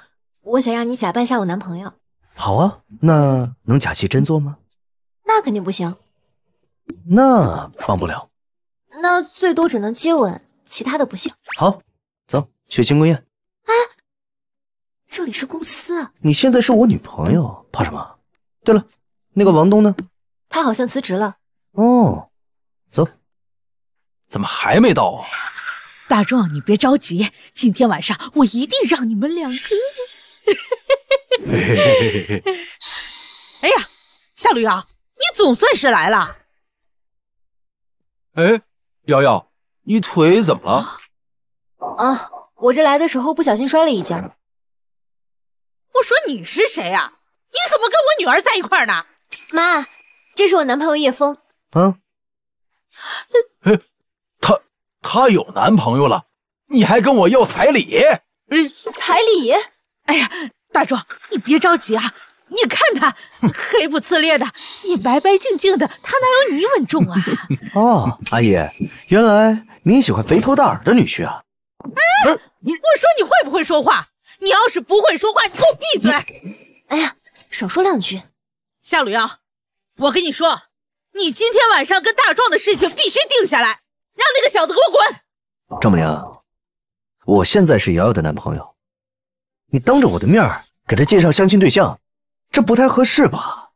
我想让你假扮一下我男朋友。好啊，那能假戏真做吗？那肯定不行。那帮不了。那最多只能接吻，其他的不行。好，走，去庆功宴。哎，这里是公司啊。你现在是我女朋友，怕什么？对了，那个王东呢？他好像辞职了。哦，走，怎么还没到啊？大壮，你别着急，今天晚上我一定让你们两个。嘿嘿嘿嘿嘿，哎呀，夏雨啊，你总算是来了。哎，瑶瑶，你腿怎么了？啊，我这来的时候不小心摔了一跤。我说你是谁啊？你怎么跟我女儿在一块呢？妈，这是我男朋友叶枫。嗯。哎，他他有男朋友了，你还跟我要彩礼？嗯，彩礼。哎呀，大壮，你别着急啊！你看他黑不呲咧的，你白白净净的，他哪有你稳重啊？哦，阿姨，原来你喜欢肥头大耳的女婿啊？哎，我说你会不会说话？你要是不会说话，你给我闭嘴！哎呀，少说两句。夏鲁瑶，我跟你说，你今天晚上跟大壮的事情必须定下来，让那个小子给我滚！丈母娘，我现在是瑶瑶的男朋友。你当着我的面儿给他介绍相亲对象，这不太合适吧？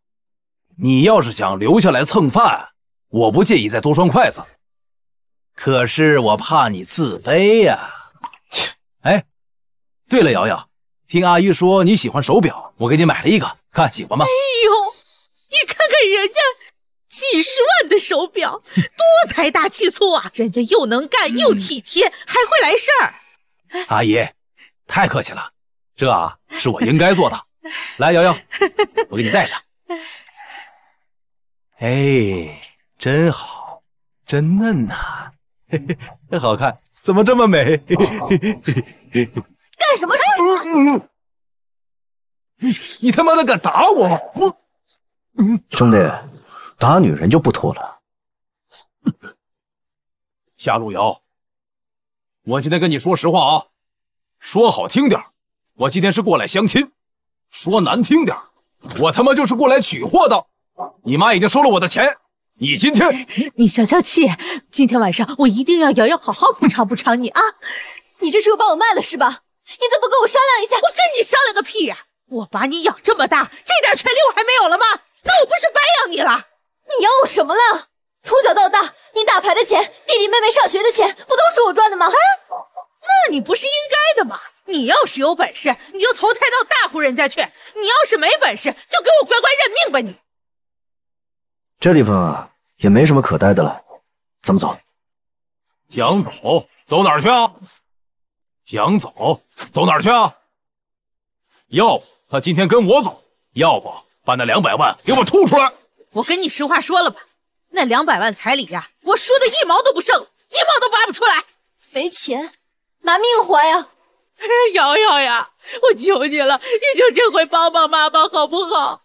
你要是想留下来蹭饭，我不介意再多双筷子。可是我怕你自卑呀。哎，对了，瑶瑶，听阿姨说你喜欢手表，我给你买了一个，看喜欢吗？哎呦，你看看人家几十万的手表，多财大气粗啊！人家又能干又体贴，还会来事儿。阿姨，太客气了。这是我应该做的。来，瑶瑶，我给你戴上。哎，真好，真嫩呐！嘿，好看，怎么这么美？干什么去？你他妈的敢打我！我兄弟，打女人就不妥了。夏路遥，我今天跟你说实话啊，说好听点。我今天是过来相亲，说难听点，我他妈就是过来取货的。你妈已经收了我的钱，你今天 你消消气，今天晚上我一定要瑶瑶好好补偿补偿你啊！你这是又把我卖了是吧？你怎么不跟我商量一下？我跟你商量个屁啊！我把你养这么大，这点权利我还没有了吗？那我不是白养你了？你养我什么了？从小到大，你打牌的钱，弟弟妹妹上学的钱，不都是我赚的吗？啊，那你不是应该的吗？你要是有本事，你就投胎到大户人家去；你要是没本事，就给我乖乖认命吧！你这地方啊，也没什么可待的了，怎么走？想走，走哪儿去啊？想走，走哪儿去啊？要不他今天跟我走，要不把那两百万给我吐出来。我跟你实话说了吧，那两百万彩礼呀，我输的一毛都不剩，一毛都拔不出来。没钱，拿命还呀！哎 瑶瑶呀，我求你了，你就这回帮帮妈妈好不好？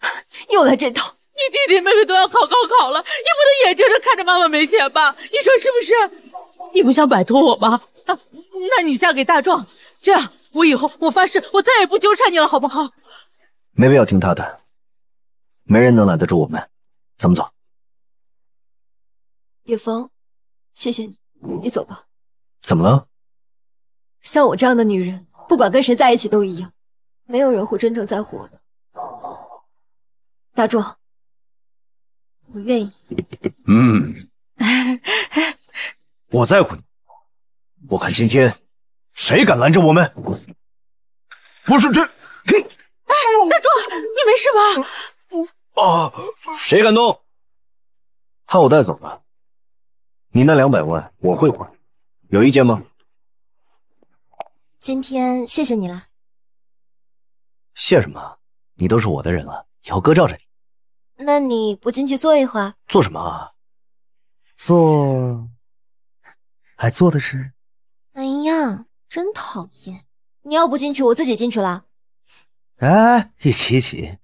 又来这套！你弟弟妹妹都要考高考了，你不能眼睁睁看着妈妈没钱吧？你说是不是？你不想摆脱我吗？那你嫁给大壮，这样我以后我发誓，我再也不纠缠你了，好不好？没必要听他的，没人能拦得住我们。咱们走。叶枫，谢谢你，你走吧。怎么了？像我这样的女人，不管跟谁在一起都一样，没有人会真正在乎我的。大壮，我愿意。嗯，我在乎你。我看今天谁敢拦着我们？不是这，哼！哎，大壮，你没事吧？啊！谁敢动他？我带走了。你那两百万我会还，有意见吗？今天谢谢你了，谢什么？你都是我的人了，以后哥罩着你。那你不进去坐一会儿？坐什么？坐？还坐的是？哎呀，真讨厌！你要不进去，我自己进去了。哎哎，一起一起。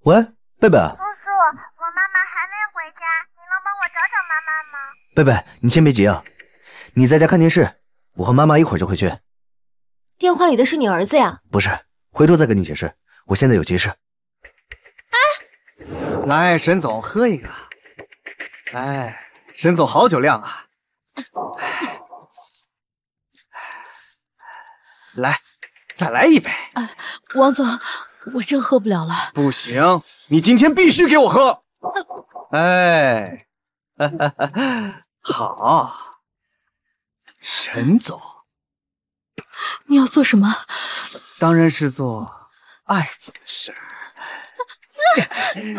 喂，贝贝。叔叔，我妈妈还没回家，你能帮我找找妈妈吗？贝贝，你先别急啊。你在家看电视，我和妈妈一会儿就回去。电话里的是你儿子呀？不是，回头再跟你解释。我现在有急事。哎，来，沈总喝一个。哎，沈总好酒量啊。来，再来一杯。哎，王总，我真喝不了了。不行，你今天必须给我喝。哎，好。沈总，你要做什么？当然是做爱做的事。你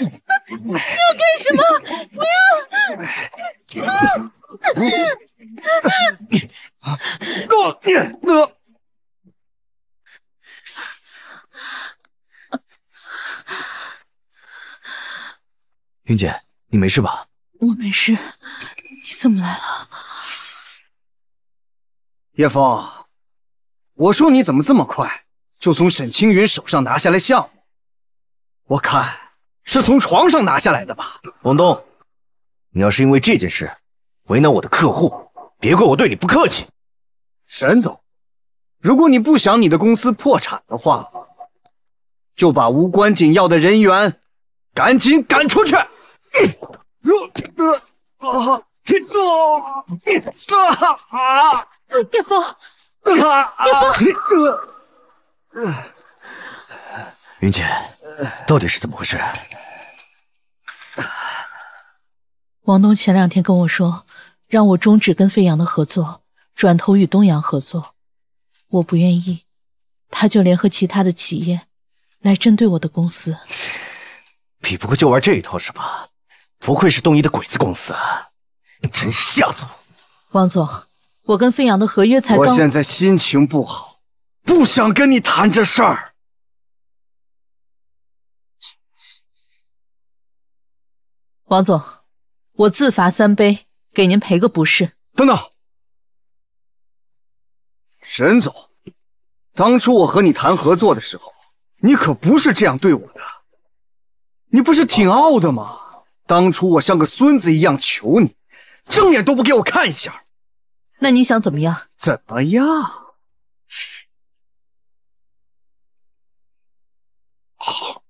要干什么？不要！啊啊啊！你呢？云姐，你没事吧？我没事。你怎么来了？叶枫，我说你怎么这么快就从沈青云手上拿下来项目？我看是从床上拿下来的吧。王东，你要是因为这件事为难我的客户，别怪我对你不客气。沈总，如果你不想你的公司破产的话，就把无关紧要的人员赶紧赶出去。叶枫，叶风，云姐，到底是怎么回事？王东前两天跟我说，让我终止跟飞扬的合作，转头与东阳合作。我不愿意，他就联合其他的企业来针对我的公司。比不过就玩这一套是吧？不愧是东一的鬼子公司。真是死我！王总，我跟飞扬的合约才……我现在心情不好，不想跟你谈这事儿。王总，我自罚三杯，给您赔个不是。等等，沈总，当初我和你谈合作的时候，你可不是这样对我的。你不是挺傲的吗？当初我像个孙子一样求你。正眼都不给我看一下，那你想怎么样？怎么样？好，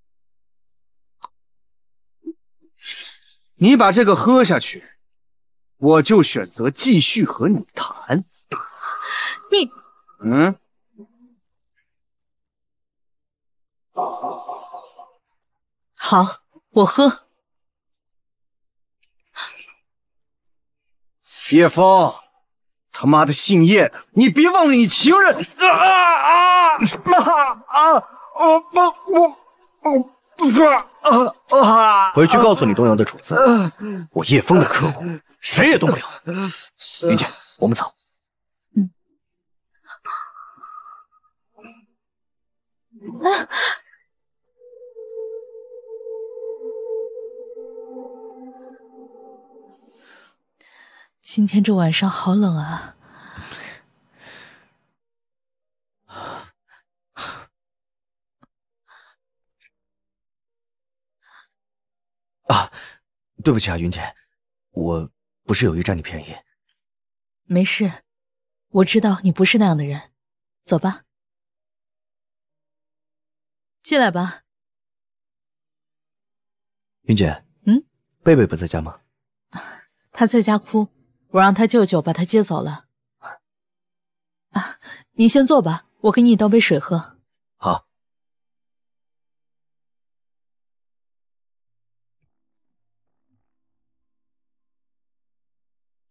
你把这个喝下去，我就选择继续和你谈。你，嗯，好，我喝。叶枫，他妈的姓叶的，你别忘了你情人！啊啊啊！啊啊！我我我啊啊！回去告诉你东阳的主子，我叶枫的客户谁也动不了。云姐，我们走。啊！今天这晚上好冷啊！啊，对不起啊，云姐，我不是有意占你便宜。没事，我知道你不是那样的人。走吧，进来吧，云姐。嗯，贝贝不在家吗？他在家哭。我让他舅舅把他接走了。啊，你先坐吧，我给你倒杯水喝。好。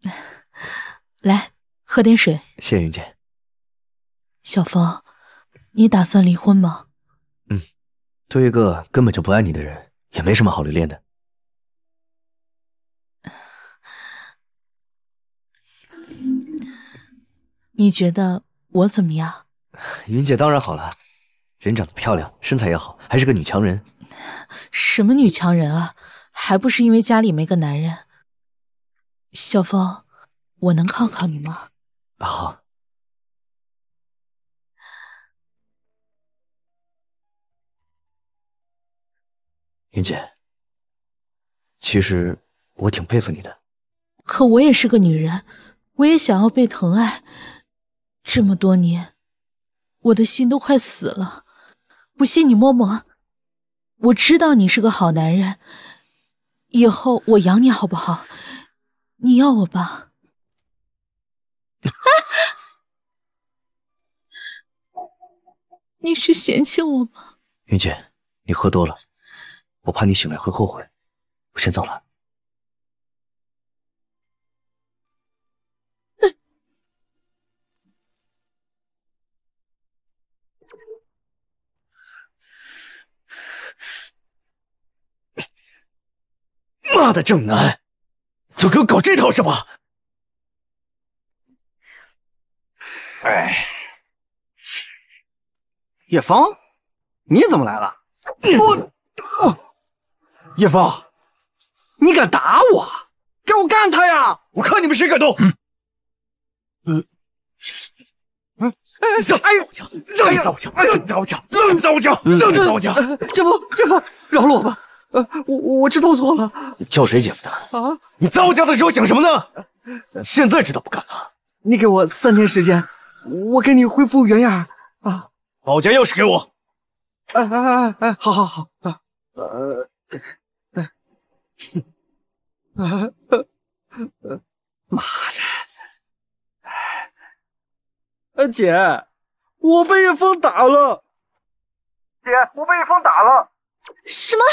来，喝点水。谢云姐，小峰，你打算离婚吗？嗯，对一个根本就不爱你的人，也没什么好留恋的。你觉得我怎么样，云姐当然好了，人长得漂亮，身材也好，还是个女强人。什么女强人啊，还不是因为家里没个男人。小峰，我能靠靠你吗？好。云姐，其实我挺佩服你的。可我也是个女人，我也想要被疼爱。这么多年，我的心都快死了。不信你摸摸。我知道你是个好男人，以后我养你好不好？你要我吧？你是嫌弃我吗？云姐，你喝多了，我怕你醒来会后悔，我先走了。妈的，正男，就给我搞这套是吧？哎，叶枫，你怎么来了？我叶枫，你敢打我，给我干他呀！我看你们谁敢动。嗯，嗯，哎让！哎，让我抢，让你砸我枪，让你砸我枪，让你砸我枪，让你砸我枪，这不，这不饶了我吧。我我知道错了。你叫谁姐夫的？啊！你在我家的时候想什么呢？现在知道不敢了？你给我三天时间，我给你恢复原样。啊！把我家钥匙给我。哎哎哎哎，好好好。呃，哼，啊，呃，妈的！姐，我被叶枫打了。姐，我被叶枫打了。什么？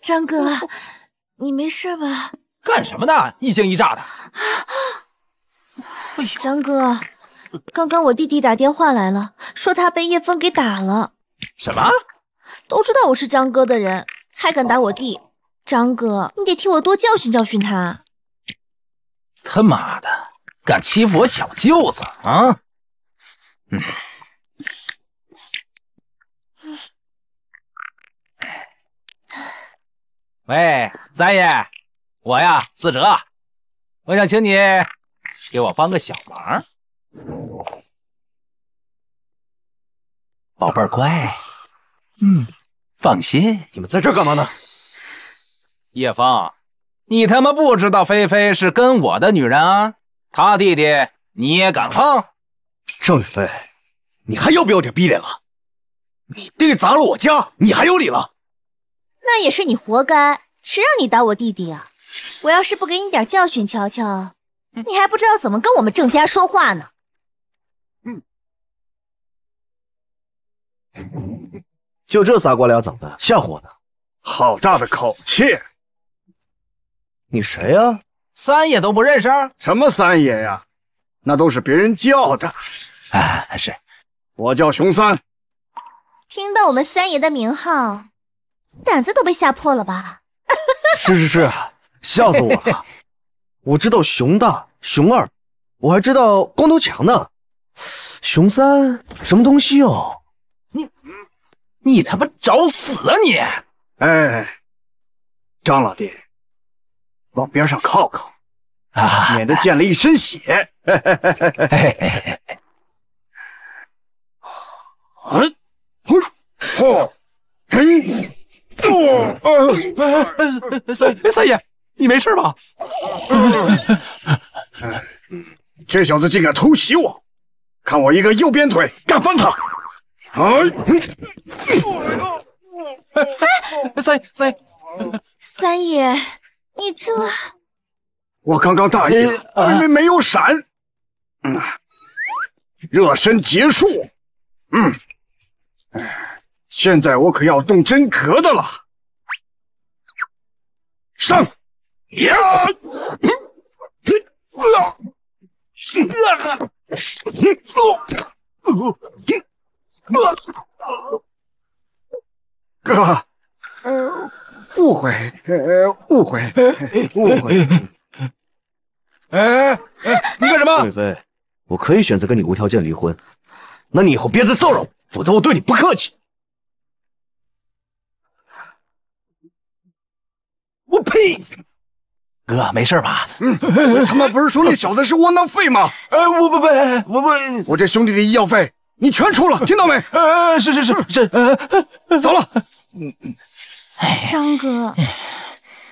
张哥，你没事吧？干什么呢？一惊一乍的。张哥，刚刚我弟弟打电话来了，说他被叶枫给打了。什么？都知道我是张哥的人，还敢打我弟？张哥，你得替我多教训教训他。他妈的，敢欺负我小舅子啊！嗯。喂，三爷，我呀，子哲，我想请你给我帮个小忙。宝贝儿乖，嗯，放心。你们在这干嘛呢？叶枫，你他妈不知道菲菲是跟我的女人啊？他弟弟你也敢碰？郑飞，你还要不要点逼脸了？你弟砸了我家，你还有理了？那也是你活该，谁让你打我弟弟啊！我要是不给你点教训，瞧瞧，你还不知道怎么跟我们郑家说话呢。嗯，就这仨瓜俩枣的，吓唬我呢？好大的口气！你谁呀？三爷都不认识？什么三爷呀？那都是别人叫的。哎，是，我叫熊三。听到我们三爷的名号。胆子都被吓破了吧？是 是是，吓死我了！我知道熊大、熊二，我还知道光头强呢。熊三什么东西哦？你你他妈找死啊你！哎，张老弟，往边上靠靠啊，免得溅了一身血。嘿嘿，嚯，嘿。三三爷，你没事吧？这小子竟敢偷袭我，看我一个右边腿干翻他！哎，三三三爷，你这……我刚刚大意了，为没有闪。嗯，热身结束。嗯。现在我可要动真格的了，上！呀！哥，误会，误会，误会！哎哎你干什么？贵妃，我可以选择跟你无条件离婚，那你以后别再骚扰我，否则我对你不客气。我呸！哥，没事吧？嗯，我他妈不是说那小子是窝囊废吗？呃，我不不，我不，我这兄弟的医药费你全出了，听到没？呃，哎，是是是，这呃，走了。张哥，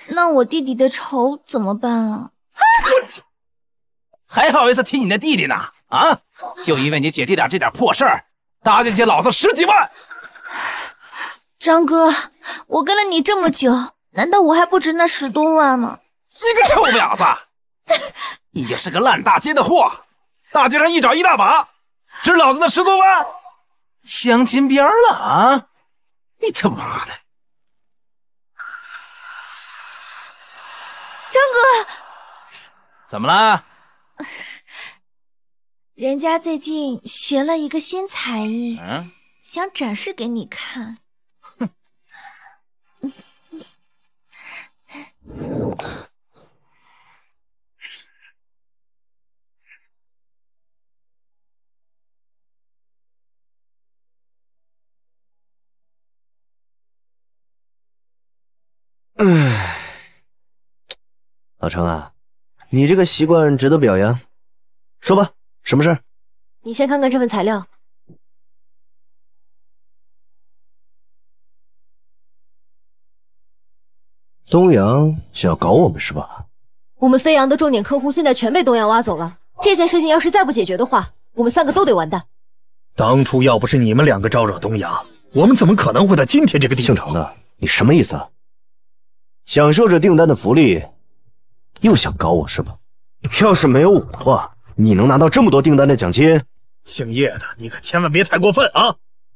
那我弟弟的仇怎么办啊？我蛋，还好意思提你那弟弟呢？啊，就因为你姐弟俩这点破事儿，搭进去老子十几万。张哥，我跟了你这么久。难道我还不值那十多万吗？你个臭婊子！你就是个烂大街的货，大街上一找一大把，值老子那十多万？镶金边了啊！你他妈的，张哥，怎么了？人家最近学了一个新才艺，想展示给你看。哎，老程啊，你这个习惯值得表扬。说吧，什么事？你先看看这份材料。东阳想要搞我们是吧？我们飞扬的重点客户现在全被东阳挖走了。这件事情要是再不解决的话，我们三个都得完蛋。当初要不是你们两个招惹东阳，我们怎么可能会在今天这个地方？姓程的，你什么意思啊？享受着订单的福利，又想搞我是吧？要是没有我的话，你能拿到这么多订单的奖金？姓叶的，你可千万别太过分啊！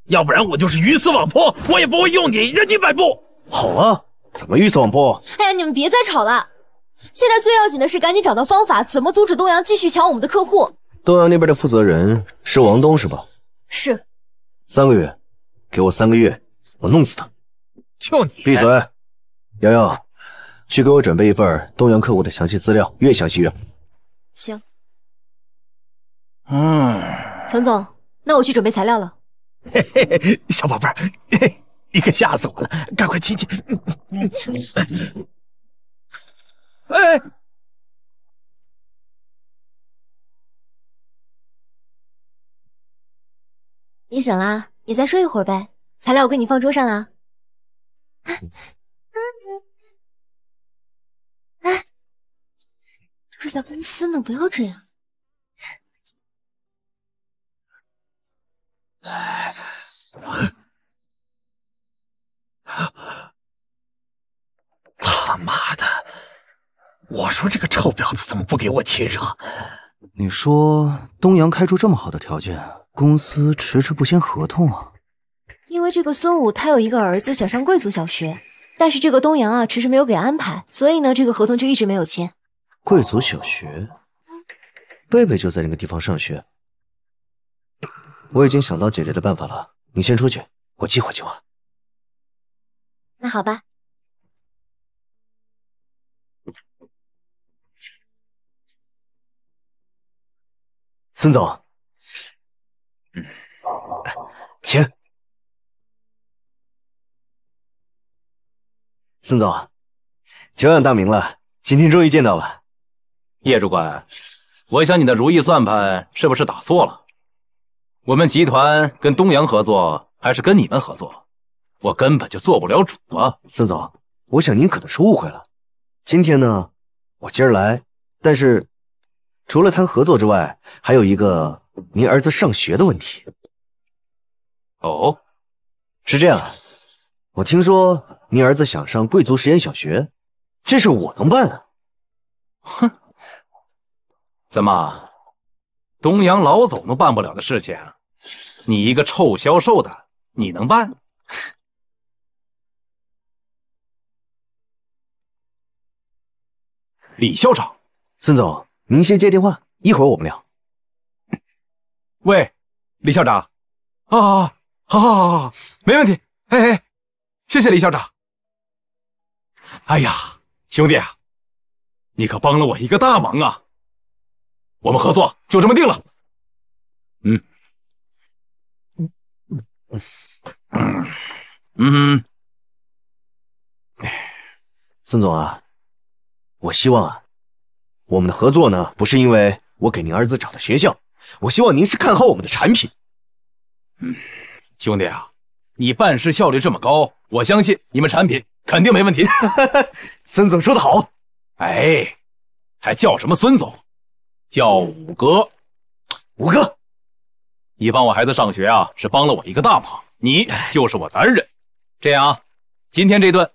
要不然我就是鱼死网破，我也不会用你，任你摆布。好啊！怎么鱼死网破？哎呀，你们别再吵了。现在最要紧的是赶紧找到方法，怎么阻止东阳继续抢我们的客户？东阳那边的负责人是王东，是吧？是。三个月，给我三个月，我弄死他。就你闭嘴。瑶瑶，去给我准备一份东阳客户的详细资料，越详细越好。行。嗯，陈总，那我去准备材料了。嘿嘿嘿，小宝贝儿。你可吓死我了！赶快亲亲。哎，你醒了？你再睡一会儿呗。材料我给你放桌上了。哎，这是在公司呢，不要这样。来。他妈的！我说这个臭婊子怎么不给我亲热？你说东阳开出这么好的条件，公司迟迟不签合同啊？因为这个孙武他有一个儿子想上贵族小学，但是这个东阳啊迟迟没有给安排，所以呢这个合同就一直没有签。贵族小学，贝贝就在那个地方上学。我已经想到解决的办法了，你先出去，我计划计划。那好吧。孙总，嗯，请。孙总，久仰大名了，今天终于见到了。叶主管，我想你的如意算盘是不是打错了？我们集团跟东阳合作，还是跟你们合作，我根本就做不了主啊。孙总，我想您可能是误会了。今天呢，我接着来，但是。除了谈合作之外，还有一个您儿子上学的问题。哦，是这样，我听说您儿子想上贵族实验小学，这事我能办。啊。哼，怎么，东阳老总都办不了的事情，你一个臭销售的你能办？李校长，孙总。您先接电话，一会儿我们聊。喂，李校长，好好，好好，好好，没问题。嘿嘿，谢谢李校长。哎呀，兄弟啊，你可帮了我一个大忙啊！我们合作就这么定了。嗯，嗯嗯嗯嗯。哎，孙总啊，我希望啊。我们的合作呢，不是因为我给您儿子找的学校，我希望您是看好我们的产品。嗯，兄弟啊，你办事效率这么高，我相信你们产品肯定没问题。孙总说得好，哎，还叫什么孙总，叫五哥。五哥，你帮我孩子上学啊，是帮了我一个大忙，你就是我的恩人。这样，今天这顿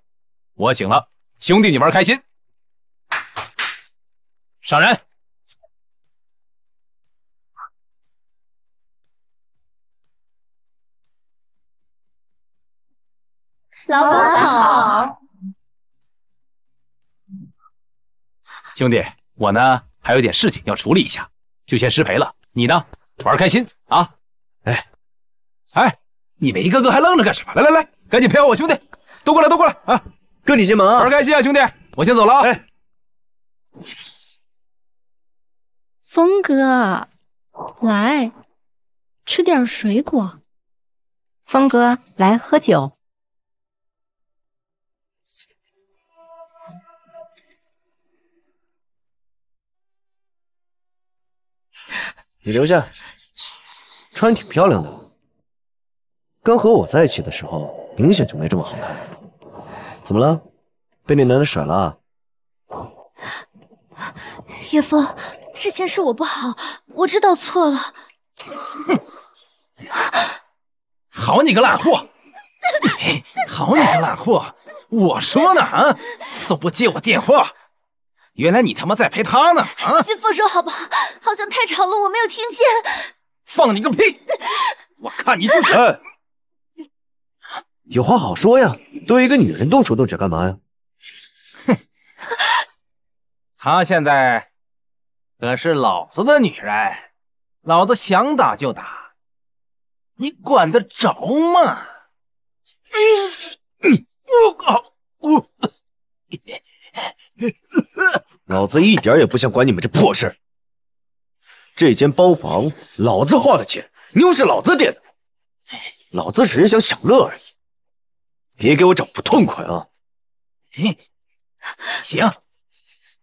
我请了，兄弟你玩开心。上人，老板好。兄弟，我呢还有点事情要处理一下，就先失陪了。你呢，玩开心啊！哎，哎，你们一个个还愣着干什么？来来来，赶紧陪我兄弟，都过来，都过来啊！哥，你先忙，玩开心啊，兄弟，我先走了啊！哎。峰哥，来吃点水果。峰哥，来喝酒。你留下，穿挺漂亮的。刚和我在一起的时候，明显就没这么好看。怎么了？被那男的甩了？叶枫。之前是我不好，我知道错了。哼，好你个烂货，好你个烂货，我说呢啊，怎么不接我电话？原来你他妈在陪他呢啊！先放手好不好？好像太吵了，我没有听见。放你个屁！我看你就 是有话好说呀，对一个女人动手动脚干嘛呀？哼，他现在。可是老子的女人，老子想打就打，你管得着吗？我靠，我 老子一点也不想管你们这破事这间包房，老子花的钱，又是老子点的，老子只是想享乐而已，别给我找不痛快啊！行，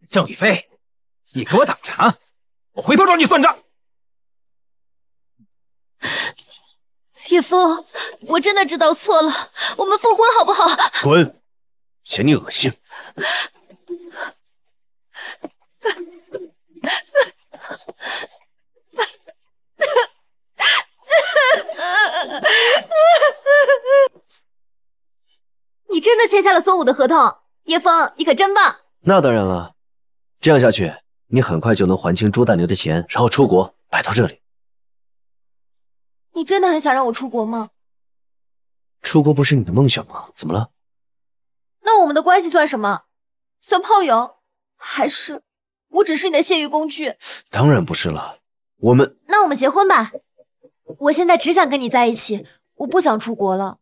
郑宇飞。你给我等着啊！我回头找你算账。叶枫，我真的知道错了，我们复婚好不好？滚！嫌你恶心。你真的签下了松武的合同，叶枫，你可真棒。那当然了，这样下去。你很快就能还清朱大牛的钱，然后出国摆到这里。你真的很想让我出国吗？出国不是你的梦想吗？怎么了？那我们的关系算什么？算炮友？还是我只是你的泄欲工具？当然不是了，我们。那我们结婚吧。我现在只想跟你在一起，我不想出国了。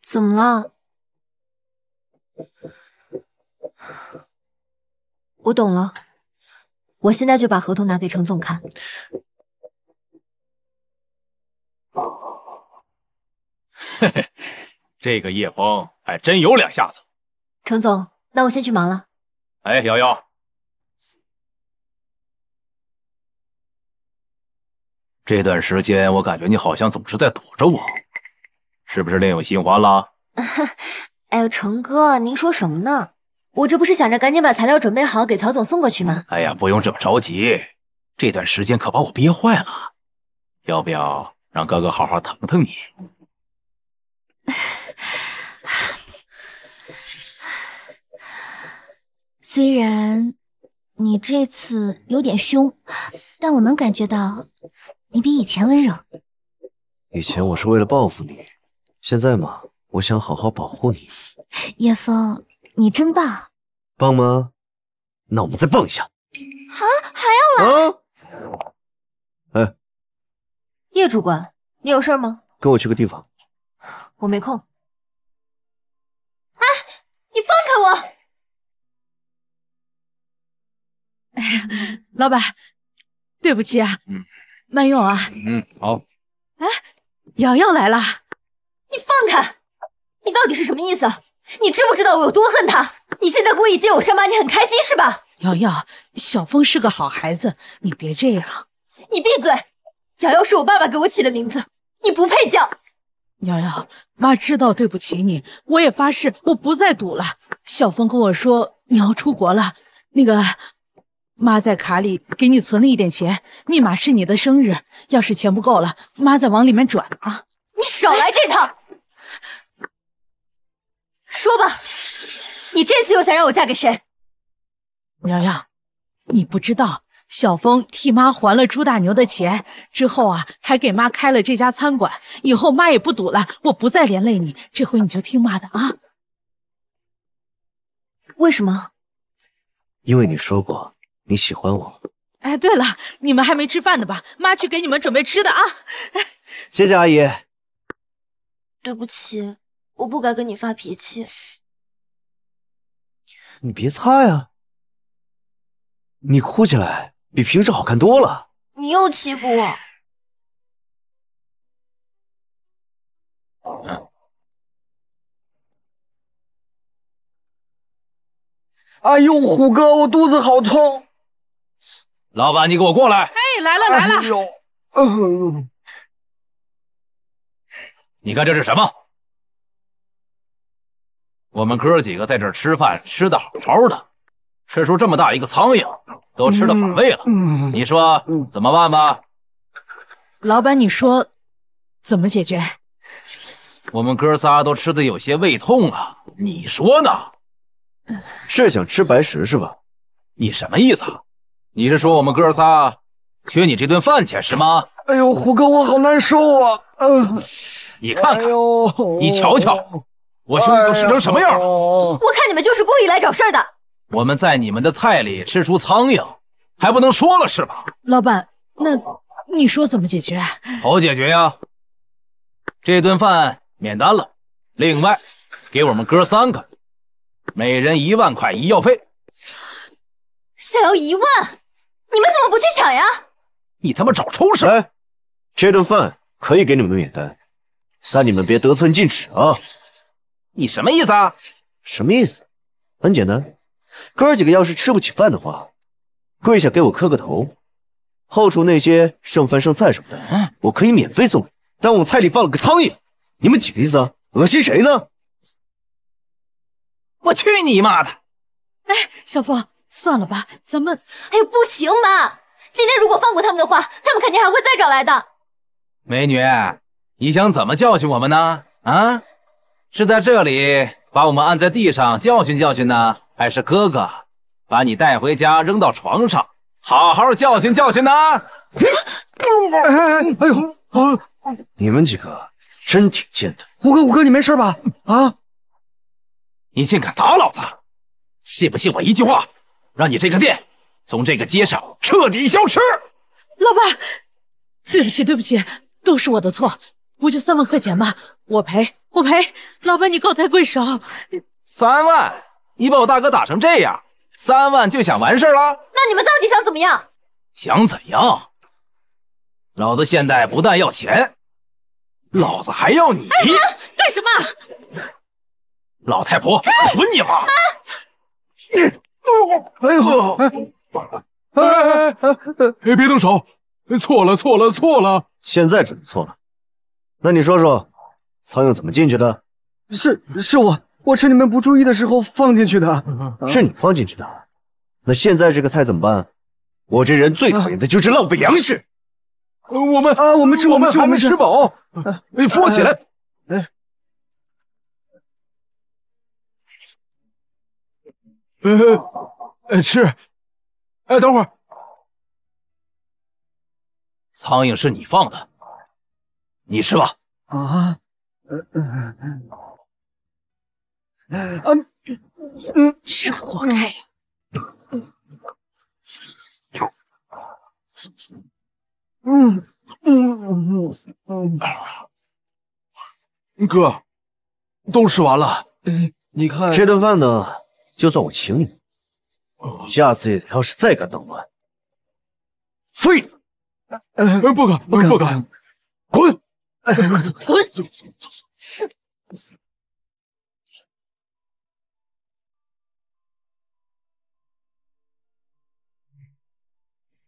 怎么了？我懂了，我现在就把合同拿给程总看。嘿嘿，这个叶枫还真有两下子。程总，那我先去忙了。哎，瑶瑶，这段时间我感觉你好像总是在躲着我，是不是另有新欢了？哎呦，程哥，您说什么呢？我这不是想着赶紧把材料准备好，给曹总送过去吗？哎呀，不用这么着急，这段时间可把我憋坏了，要不要让哥哥好好疼疼你？虽然你这次有点凶，但我能感觉到你比以前温柔。以前我是为了报复你，现在嘛，我想好好保护你，叶枫。你真棒，棒吗？那我们再蹦一下啊！还要来？哎，叶主管，你有事吗？跟我去个地方，我没空。哎，你放开我！哎，老板，对不起啊，嗯，慢用啊，嗯，好。哎，瑶瑶来了，你放开！你到底是什么意思？你知不知道我有多恨他？你现在故意揭我伤疤，你很开心是吧？瑶瑶，小峰是个好孩子，你别这样。你闭嘴！瑶瑶是我爸爸给我起的名字，你不配叫。瑶瑶，妈知道对不起你，我也发誓我不再赌了。小峰跟我说你要出国了，那个，妈在卡里给你存了一点钱，密码是你的生日。要是钱不够了，妈再往里面转啊。你少来这套。说吧，你这次又想让我嫁给谁？瑶瑶，你不知道，小峰替妈还了朱大牛的钱之后啊，还给妈开了这家餐馆，以后妈也不赌了，我不再连累你，这回你就听妈的啊。为什么？因为你说过你喜欢我。哎，对了，你们还没吃饭呢吧？妈去给你们准备吃的啊。谢谢阿姨。对不起。我不该跟你发脾气，你别擦呀，你哭起来比平时好看多了。你又欺负我！哎呦，虎哥，我肚子好痛。老板，你给我过来。哎，来了来了。哎呦，你看这是什么？我们哥几个在这儿吃饭，吃的好好的，吃出这么大一个苍蝇，都吃的反胃了。你说怎么办吧？老板，你说怎么解决？我们哥仨都吃的有些胃痛了，你说呢？是想吃白食是吧？你什么意思啊？你是说我们哥仨缺你这顿饭钱是吗？哎呦，虎哥，我好难受啊！嗯，你看看，你瞧瞧。我兄弟都死成什么样了？我看你们就是故意来找事儿的。我们在你们的菜里吃出苍蝇，还不能说了是吧？老板，那你说怎么解决？好解决呀，这顿饭免单了。另外，给我们哥三个，每人一万块医药费。想要一万？你们怎么不去抢呀？你他妈找抽是？哎，这顿饭可以给你们免单，但你们别得寸进尺啊。你什么意思啊？什么意思？很简单，哥几个要是吃不起饭的话，跪下给我磕个头。后厨那些剩饭剩菜什么的，我可以免费送但我菜里放了个苍蝇，你们几个意思啊？恶心谁呢？我去你妈的！哎，小峰，算了吧，咱们……哎呦，不行，妈，今天如果放过他们的话，他们肯定还会再找来的。美女，你想怎么教训我们呢？啊？是在这里把我们按在地上教训教训呢，还是哥哥把你带回家扔到床上好好教训教训呢？哎呦啊！你们几个真挺贱的。五哥，五哥，你没事吧？啊！你竟敢打老子！信不信我一句话，让你这个店从这个街上彻底消失？老板，对不起，对不起，都是我的错。不就三万块钱吗？我赔。我赔，老板你高抬贵手，三万！你把我大哥打成这样，三万就想完事了？那你们到底想怎么样？想怎样？老子现在不但要钱，老子还要你！哎干什么？老太婆，滚你妈！你哎呦，哎哎哎哎哎哎！别动手，错了，错了，错了！现在只能错了。那你说说。苍蝇怎么进去的？是是，我我趁你们不注意的时候放进去的。是你放进去的？那现在这个菜怎么办？我这人最讨厌的就是浪费粮食。我们啊，我们吃，我们吃，我们吃饱。你扶我起来。哎。哎哎，吃。哎，等会儿。苍蝇是你放的，你吃吧。啊。嗯嗯嗯，嗯嗯，是活该。嗯嗯嗯嗯嗯，哥，都吃完了，你看这顿饭呢，就算我请你，下次要是再敢捣乱，废不嗯，不敢，不敢，滚！快走！滚！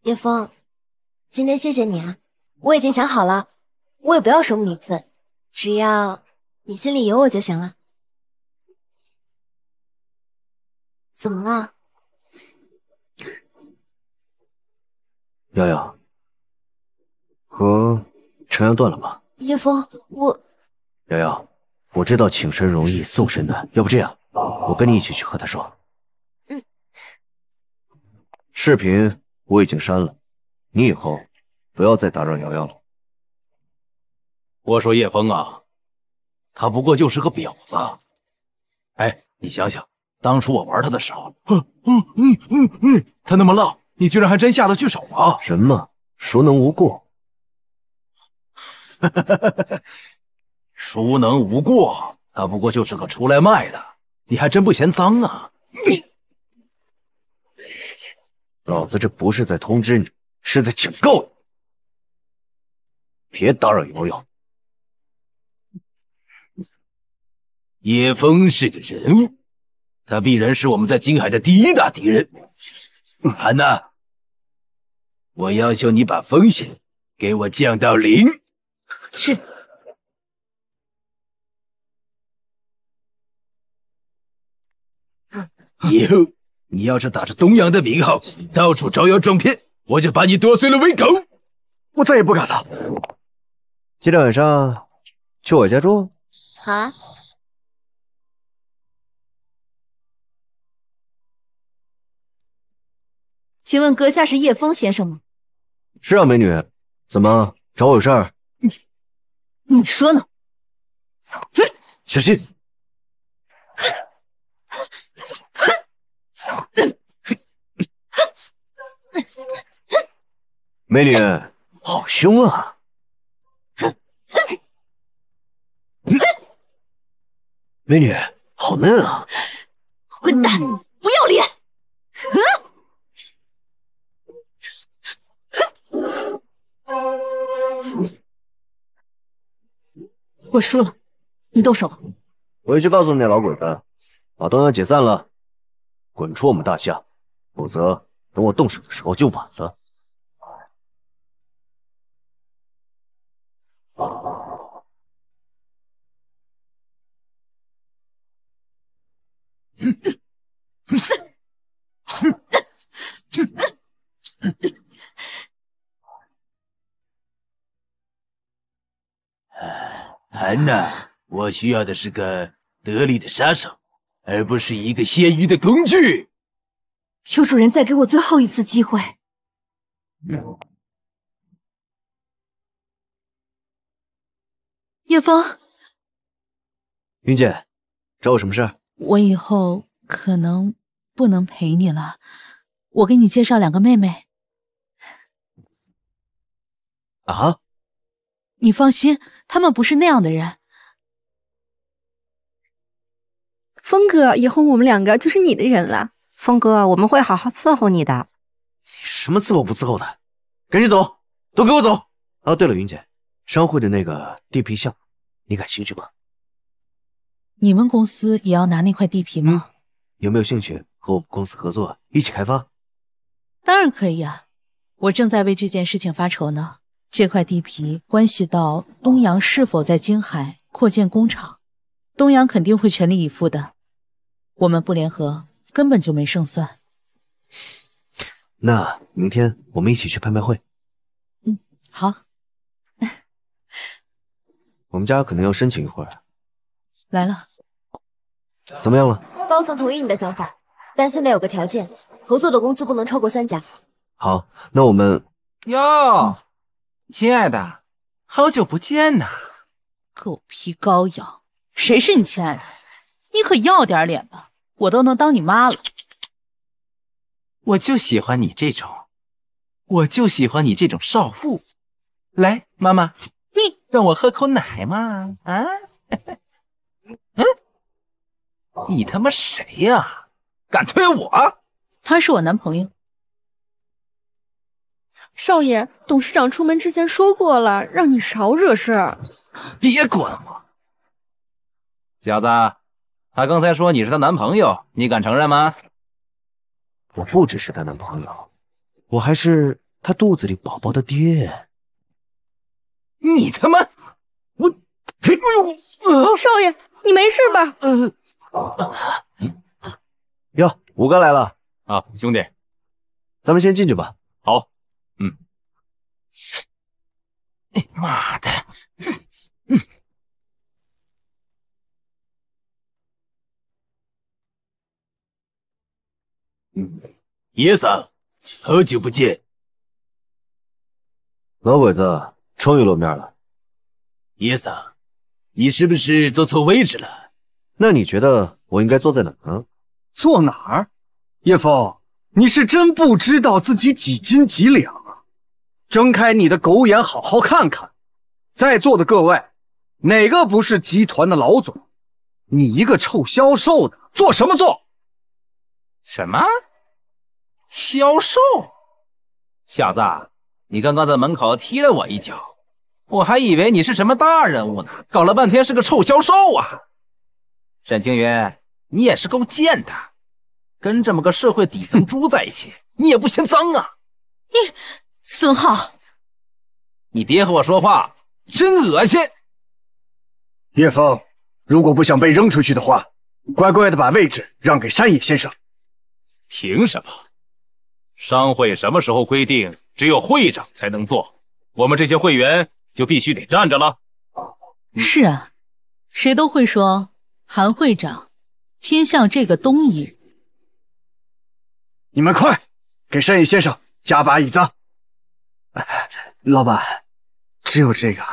叶枫，今天谢谢你啊，我已经想好了，我也不要什么名分，只要你心里有我就行了。怎么了，瑶瑶？和陈阳断了吧。叶枫，我。瑶瑶，我知道请神容易送神难，要不这样，我跟你一起去和他说。嗯。视频我已经删了，你以后不要再打扰瑶瑶了。我说叶枫啊，他不过就是个婊子。哎，你想想，当初我玩他的时候，嗯嗯嗯嗯他那么浪，你居然还真下得去手啊！什么？孰能无过？哈，孰能无过？他不过就是个出来卖的，你还真不嫌脏啊！老子这不是在通知你，是在警告你，别打扰瑶瑶。叶枫是个人物，他必然是我们在金海的第一大敌人。安娜，我要求你把风险给我降到零。是。你，你要是打着东阳的名号到处招摇撞骗，我就把你剁碎了喂狗！我再也不敢了。今天晚上去我家住。好啊。请问阁下是叶枫先生吗？是啊，美女，怎么找我有事儿？你说呢？小心！美女，好凶啊！美女，好嫩啊！混蛋，不要脸！我输了，你动手。回去告诉那老鬼子，把东阳解散了，滚出我们大夏，否则等我动手的时候就晚了。安娜，我需要的是个得力的杀手，而不是一个泄欲的工具。求主人再给我最后一次机会。叶风，云姐，找我什么事？我以后可能不能陪你了，我给你介绍两个妹妹。啊？你放心，他们不是那样的人。峰哥，以后我们两个就是你的人了。峰哥，我们会好好伺候你的。什么伺候不伺候的？赶紧走，都给我走！啊，对了，云姐，商会的那个地皮项目，你感兴趣吗？你们公司也要拿那块地皮吗？有没有兴趣和我们公司合作一起开发？当然可以啊，我正在为这件事情发愁呢。这块地皮关系到东阳是否在京海扩建工厂，东阳肯定会全力以赴的。我们不联合，根本就没胜算。那明天我们一起去拍卖会。嗯，好。我们家可能要申请一会儿。来了。怎么样了？高层同意你的想法，但现在有个条件，合作的公司不能超过三家。好，那我们。哟。亲爱的，好久不见呐！狗皮膏药，谁是你亲爱的？你可要点脸吧！我都能当你妈了。我就喜欢你这种，我就喜欢你这种少妇。来，妈妈，你让我喝口奶嘛？啊？嗯？你他妈谁呀？敢推我？他是我男朋友。少爷，董事长出门之前说过了，让你少惹事别管我，小子，他刚才说你是他男朋友，你敢承认吗？我不只是他男朋友，我还是他肚子里宝宝的爹。你他妈！我，哎呦，少爷，你没事吧？呃，哟，五哥来了啊，兄弟，咱们先进去吧。好。你 妈的！哼哼。叶桑，好久不见，老鬼子终于露面了。叶桑，你是不是坐错位置了？那你觉得我应该坐在哪呢？坐哪儿？叶枫，你是真不知道自己几斤几两。睁开你的狗眼，好好看看，在座的各位哪个不是集团的老总？你一个臭销售的，做什么做？什么销售？小子，你刚刚在门口踢了我一脚，我还以为你是什么大人物呢，搞了半天是个臭销售啊！沈清云，你也是够贱的，跟这么个社会底层猪在一起，你也不嫌脏啊？你。孙浩，你别和我说话，真恶心。叶枫，如果不想被扔出去的话，乖乖的把位置让给山野先生。凭什么？商会什么时候规定只有会长才能坐？我们这些会员就必须得站着了？是啊，谁都会说韩会长偏向这个东夷。你们快给山野先生加把椅子。老板，只有这个。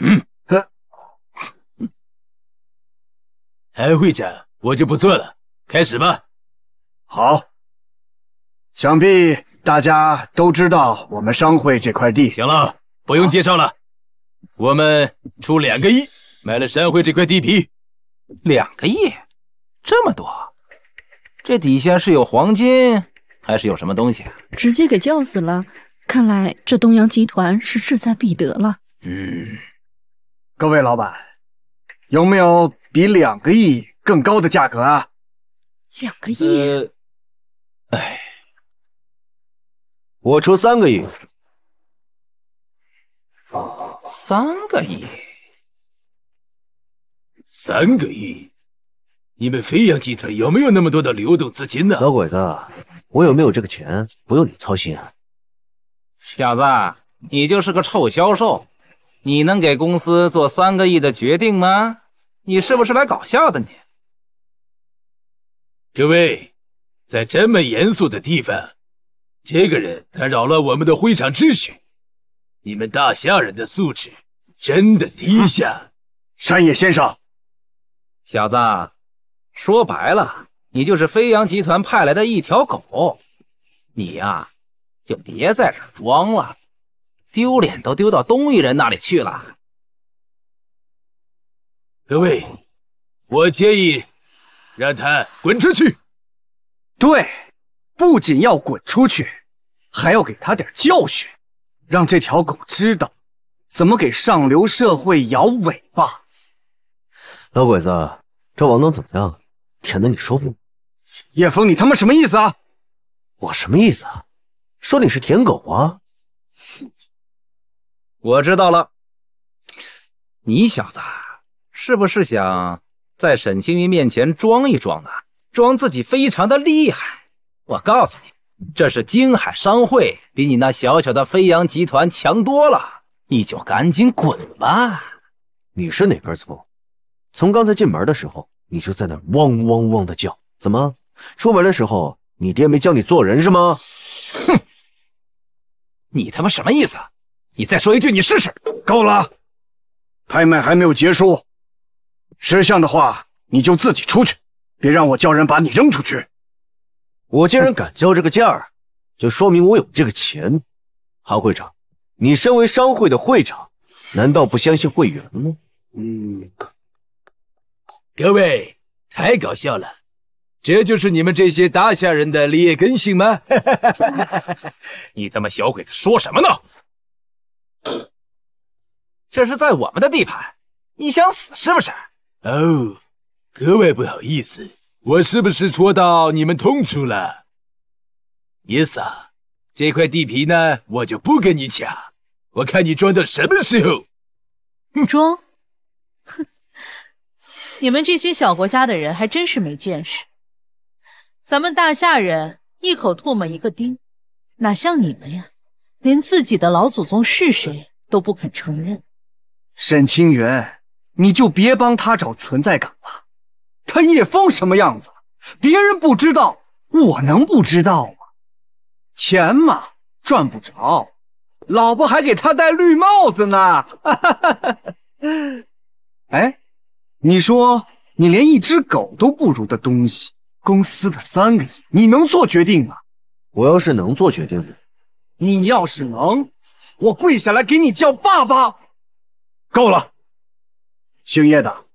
嗯，韩会长，我就不做了，开始吧。好，想必大家都知道我们商会这块地。行了，不用介绍了，我们出两个亿买了商会这块地皮。两个亿，这么多？这底下是有黄金，还是有什么东西？直接给叫死了！看来这东洋集团是志在必得了。嗯，各位老板，有没有比两个亿更高的价格啊？两个亿？哎，我出三个亿。三个亿？三个亿？你们飞扬集团有没有那么多的流动资金呢？老鬼子，我有没有这个钱不用你操心啊！小子，你就是个臭销售，你能给公司做三个亿的决定吗？你是不是来搞笑的？你！各位，在这么严肃的地方，这个人他扰乱我们的会场秩序，你们大夏人的素质真的低下！山野先生，小子。说白了，你就是飞扬集团派来的一条狗，你呀，就别在这装了，丢脸都丢到东夷人那里去了。各位，我建议让他滚出去。对，不仅要滚出去，还要给他点教训，让这条狗知道怎么给上流社会摇尾巴。老鬼子，这王东怎么样？舔的你舒服吗？叶枫，你他妈什么意思啊？我什么意思啊？说你是舔狗啊？哼！我知道了，你小子是不是想在沈青云面前装一装呢？装自己非常的厉害？我告诉你，这是金海商会，比你那小小的飞扬集团强多了。你就赶紧滚吧！你是哪根葱？从刚才进门的时候。你就在那汪汪汪的叫，怎么出门的时候你爹没教你做人是吗？哼，你他妈什么意思？你再说一句你试试！够了，拍卖还没有结束，识相的话你就自己出去，别让我叫人把你扔出去。我既然敢交这个价儿，就说明我有这个钱。韩会长，你身为商会的会长，难道不相信会员吗？嗯。各位，太搞笑了，这就是你们这些大夏人的劣根性吗？你他妈小鬼子说什么呢？这是在我们的地盘，你想死是不是？哦，各位不好意思，我是不是戳到你们痛处了？叶嫂，这块地皮呢，我就不跟你抢，我看你装到什么时候？装，哼。你们这些小国家的人还真是没见识。咱们大夏人一口唾沫一个钉，哪像你们呀？连自己的老祖宗是谁都不肯承认。沈清源，你就别帮他找存在感了。他叶枫什么样子，别人不知道，我能不知道吗？钱嘛，赚不着，老婆还给他戴绿帽子呢。哎。你说你连一只狗都不如的东西，公司的三个亿，你能做决定吗？我要是能做决定你要是能，我跪下来给你叫爸爸。够了，姓叶的，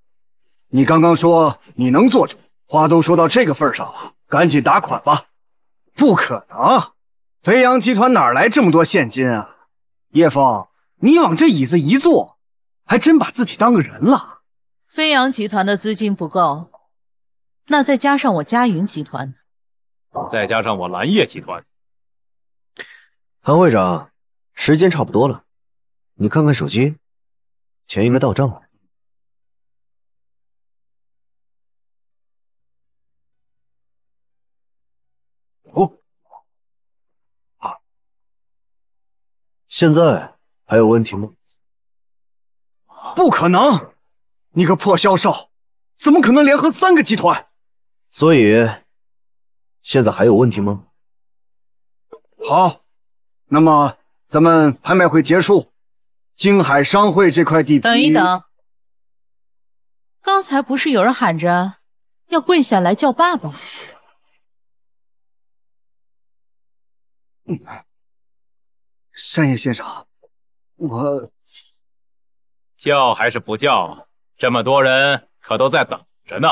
你刚刚说你能做主，话都说到这个份上了，赶紧打款吧。不可能，飞扬集团哪来这么多现金啊？叶枫，你往这椅子一坐，还真把自己当个人了。飞扬集团的资金不够，那再加上我嘉云集团，再加上我蓝叶集团。韩会长，时间差不多了，你看看手机，钱应该到账了。哦。现在还有问题吗？不可能。你个破销售，怎么可能联合三个集团？所以，现在还有问题吗？好，那么咱们拍卖会结束，京海商会这块地皮……等一等，刚才不是有人喊着要跪下来叫爸爸吗？山野先生，我叫还是不叫？这么多人可都在等着呢，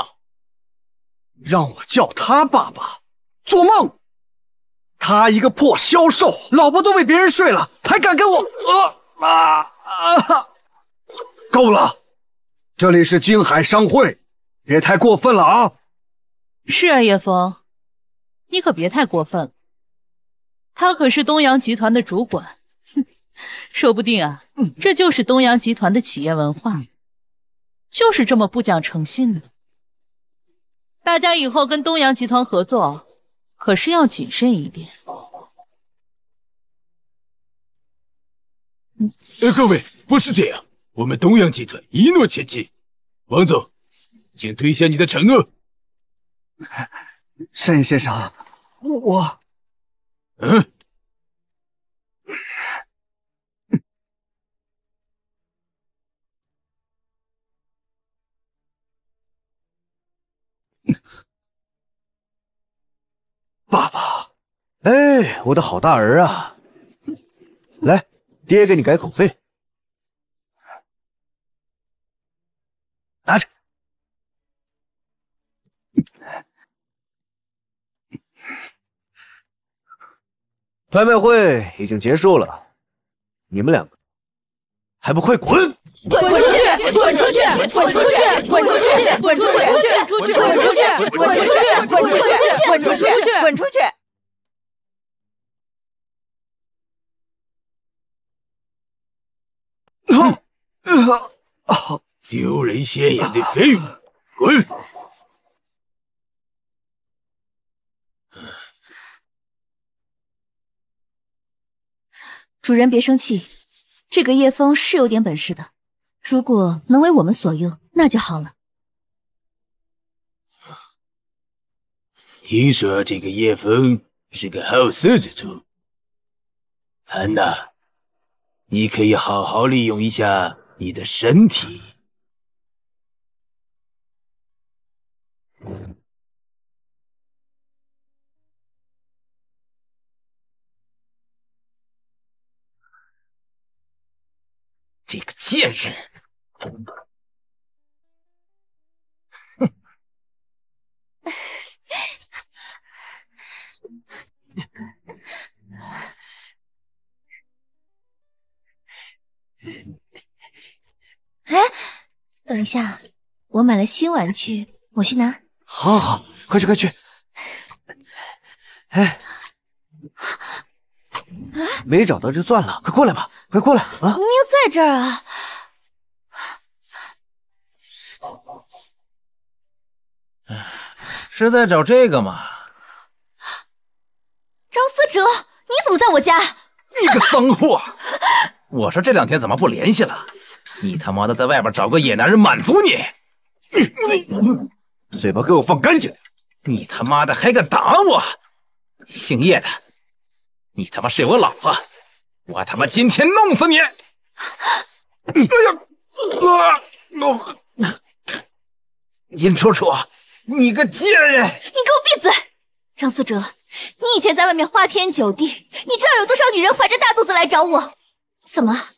让我叫他爸爸，做梦！他一个破销售，老婆都被别人睡了，还敢跟我？啊啊！够了！这里是京海商会，别太过分了啊！是啊，叶枫，你可别太过分了。他可是东洋集团的主管，哼，说不定啊，这就是东洋集团的企业文化。就是这么不讲诚信的，大家以后跟东阳集团合作可是要谨慎一点。呃，各位不是这样，我们东阳集团一诺千金，王总，请兑现你的承诺。单 先生，我，嗯。爸爸，哎，我的好大儿啊！来，爹给你改口费，拿着。拍卖会已经结束了，你们两个还不快滚？滚出去！滚出去！滚出去！滚出去！滚出去！滚出去！滚出去！滚出去！滚出去！滚出去！滚出去！丢人现眼的废物，滚！主人别生气，这个叶枫是有点本事的。如果能为我们所用，那就好了。听说这个叶枫是个好色之徒，安娜，你可以好好利用一下你的身体。这个贱人！哎，等一下，我买了新玩具，我去拿。好，好，好，快去，快去。哎，没找到就算了，快过来吧，快过来啊！明明在这儿啊！是在找这个吗？张思哲，你怎么在我家？你个脏货！我说这两天怎么不联系了？你他妈的在外边找个野男人满足你？你嘴巴给我放干净！你他妈的还敢打我！姓叶的，你他妈睡我老婆，我他妈今天弄死你！哎呀啊！林楚楚。你个贱人！你给我闭嘴！张思哲，你以前在外面花天酒地，你知道有多少女人怀着大肚子来找我？怎么，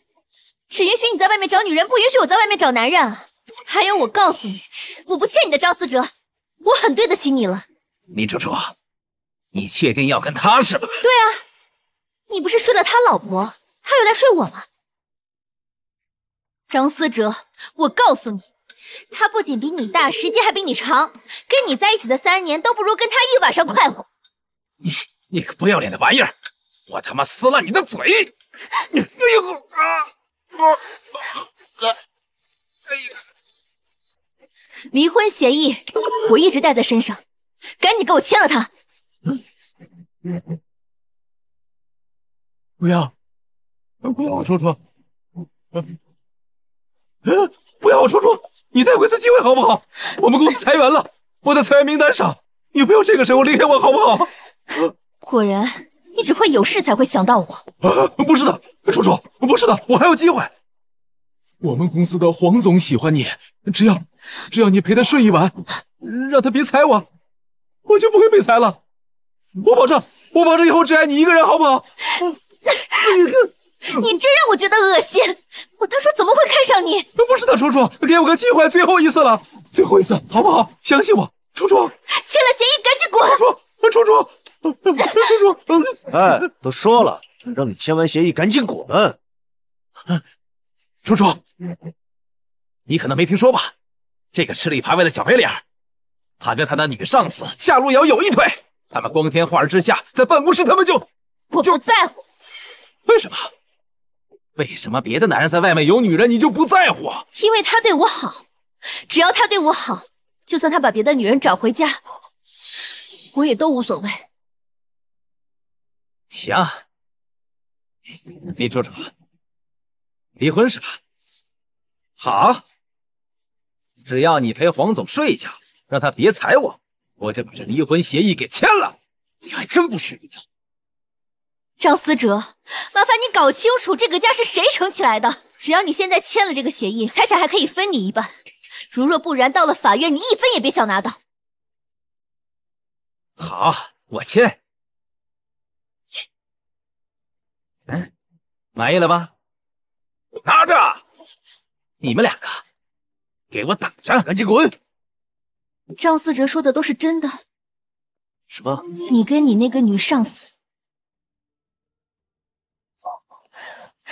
只允许你在外面找女人，不允许我在外面找男人啊？还有，我告诉你，我不欠你的，张思哲，我很对得起你了。林楚楚，你确定要跟他是吧？对啊，你不是睡了他老婆，他又来睡我吗？张思哲，我告诉你。他不仅比你大，时间还比你长。跟你在一起的三年都不如跟他一晚上快活。你你个不要脸的玩意儿，我他妈撕烂你的嘴！哎呦啊！啊！哎呀！离婚协议我一直带在身上，赶紧给我签了它。不要，不要，楚楚，嗯，不要，我楚楚。你再给我一次机会好不好？我们公司裁员了，我在裁员名单上，你不要这个时候离开我好不好？果然，你只会有事才会想到我。不是的，楚楚，不是的，我还有机会。我们公司的黄总喜欢你，只要只要你陪他睡一晚，让他别裁我，我就不会被裁了。我保证，我保证以后只爱你一个人，好不好？你个。你真让我觉得恶心！我当初怎么会看上你？不是的，楚楚，给我个机会，最后一次了，最后一次，好不好？相信我，楚楚。签了协议，赶紧滚！楚楚，楚楚，楚楚，哎，都说了，让你签完协议赶紧滚。楚楚，你可能没听说吧，这个吃里扒外的小白脸，他跟他那女上司夏露瑶有一腿，他们光天化日之下在办公室，他们就……我不在乎。为什么？为什么别的男人在外面有女人，你就不在乎？因为他对我好，只要他对我好，就算他把别的女人找回家，我也都无所谓。行，你住手，离婚是吧？好，只要你陪黄总睡一觉，让他别踩我，我就把这离婚协议给签了。你还真不是你的。张思哲，麻烦你搞清楚这个家是谁撑起来的。只要你现在签了这个协议，财产还可以分你一半；如若不然，到了法院，你一分也别想拿到。好，我签。嗯，满意了吧？拿着！你们两个，给我等着，赶紧滚！张思哲说的都是真的？什么？你跟你那个女上司？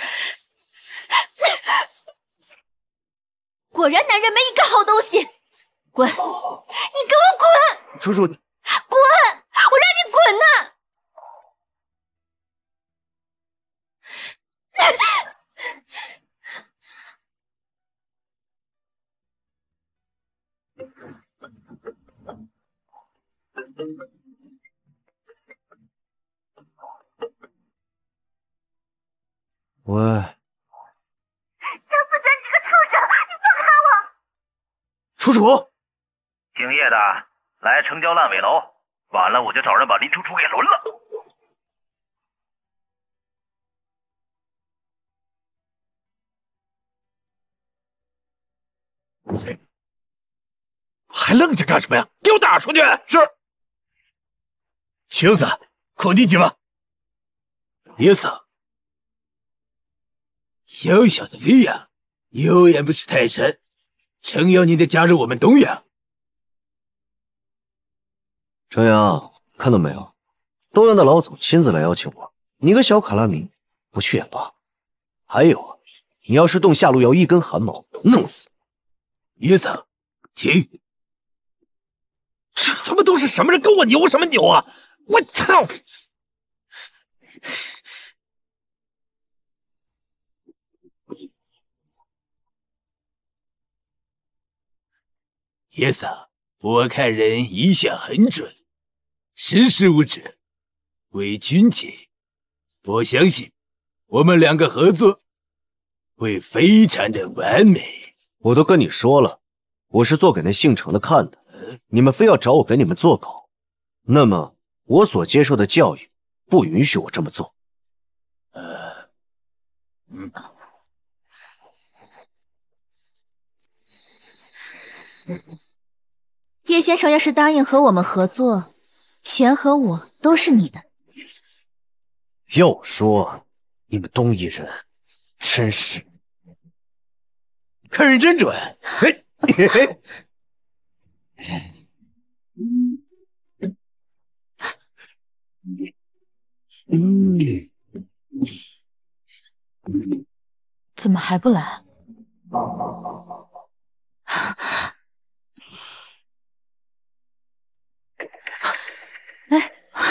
果然，男人没一个好东西。滚！你给我滚！楚楚，滚！我让你滚呐！喂，江思哲，你个畜生，你放开我！楚楚，姓叶的，来城郊烂尾楼，晚了我就找人把林楚楚给轮了。还愣着干什么呀？给我打出去！是。青子，快进去吧。叶三。小小的飞扬，有眼不识泰山。诚邀你的加入我们东阳。程阳，看到没有？东阳的老总亲自来邀请我，你个小卡拉米，不去也罢。还有，啊，你要是动夏路遥一根汗毛，弄死。医生，请。这他妈都是什么人？跟我牛什么牛啊！我操！叶桑，我看人一向很准，识时务者为君情，我相信我们两个合作会非常的完美。我都跟你说了，我是做给那姓程的看的。你们非要找我给你们做狗，那么我所接受的教育不允许我这么做。呃，嗯。叶先生，要是答应和我们合作，钱和我都是你的。要说你们东夷人，真是看人真准。嘿，嘿嘿。嗯，怎么还不来？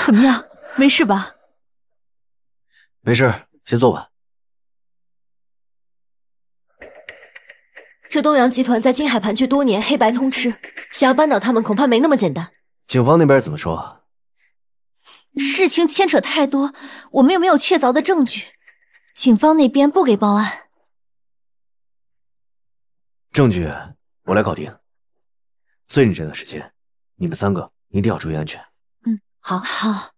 怎么样？没事吧？没事，先坐吧。这东阳集团在金海盘踞多年，黑白通吃，想要扳倒他们，恐怕没那么简单。警方那边怎么说？事情牵扯太多，我们又没有确凿的证据，警方那边不给报案。证据我来搞定。最近这段时间，你们三个一定要注意安全。好，好，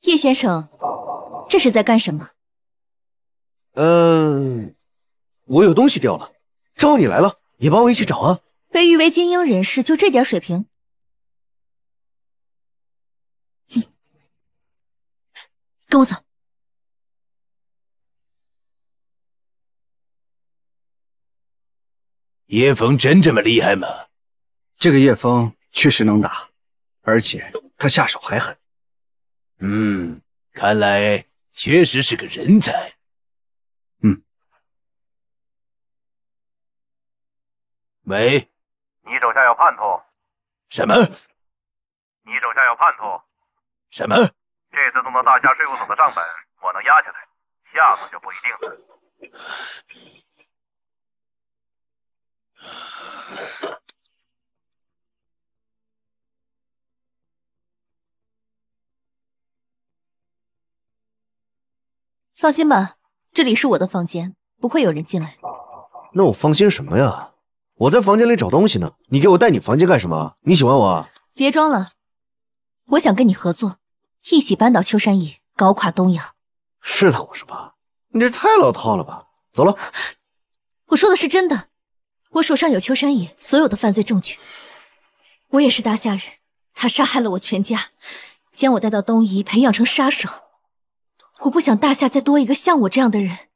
叶先生，这是在干什么？嗯，我有东西掉了，招你来了，也帮我一起找啊！被誉为精英人士，就这点水平？我走。叶枫真这么厉害吗？这个叶枫确实能打，而且他下手还狠。嗯，看来确实是个人才。嗯。喂，你手下有叛徒？什么？你手下有叛徒？什么？这次弄到大夏税务所的账本，我能压下来，下次就不一定了。放心吧，这里是我的房间，不会有人进来。那我放心什么呀？我在房间里找东西呢，你给我带你房间干什么？你喜欢我啊？别装了，我想跟你合作。一起扳倒秋山野，搞垮东洋，试探我是吧？你这太老套了吧！走了。我说的是真的，我手上有秋山野所有的犯罪证据。我也是大夏人，他杀害了我全家，将我带到东夷培养成杀手。我不想大夏再多一个像我这样的人。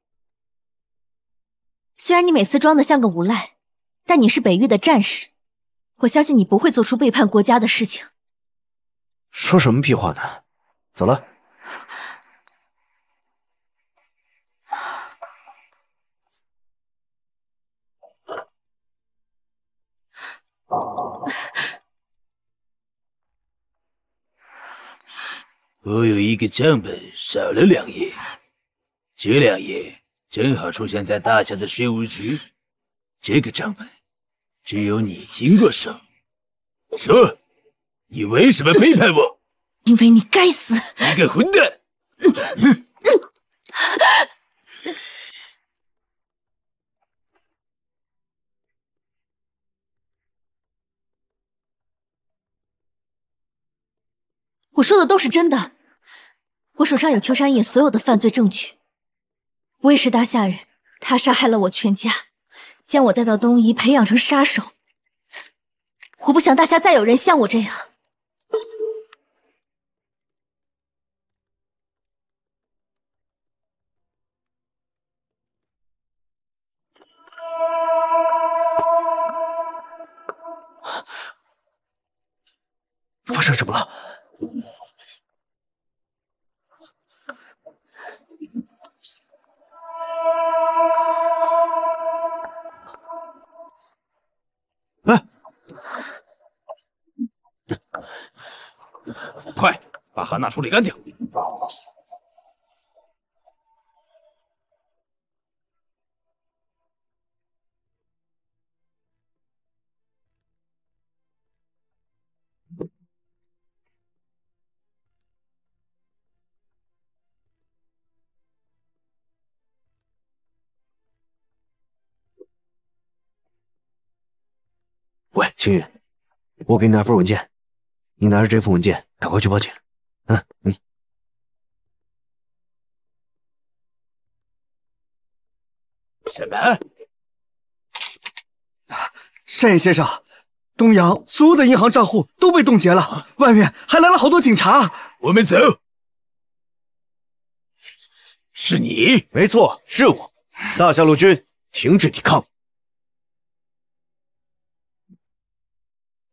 虽然你每次装的像个无赖，但你是北域的战士，我相信你不会做出背叛国家的事情。说什么屁话呢？走了。我有一个账本少了两页，这两页正好出现在大夏的税务局。这个账本只有你经过手。说，你为什么背叛我？因为你该死！你个混蛋！我说的都是真的。我手上有秋山野所有的犯罪证据。我也是大夏人，他杀害了我全家，将我带到东夷培养成杀手。我不想大夏再有人像我这样。发生什么了？哎，快把韩娜处理干净！青云，我给你拿份文件，你拿着这份文件，赶快去报警。嗯嗯。什么？单爷先生，东阳所有的银行账户都被冻结了，外面还来了好多警察。我们走。是你？没错，是我。大夏陆军停止抵抗。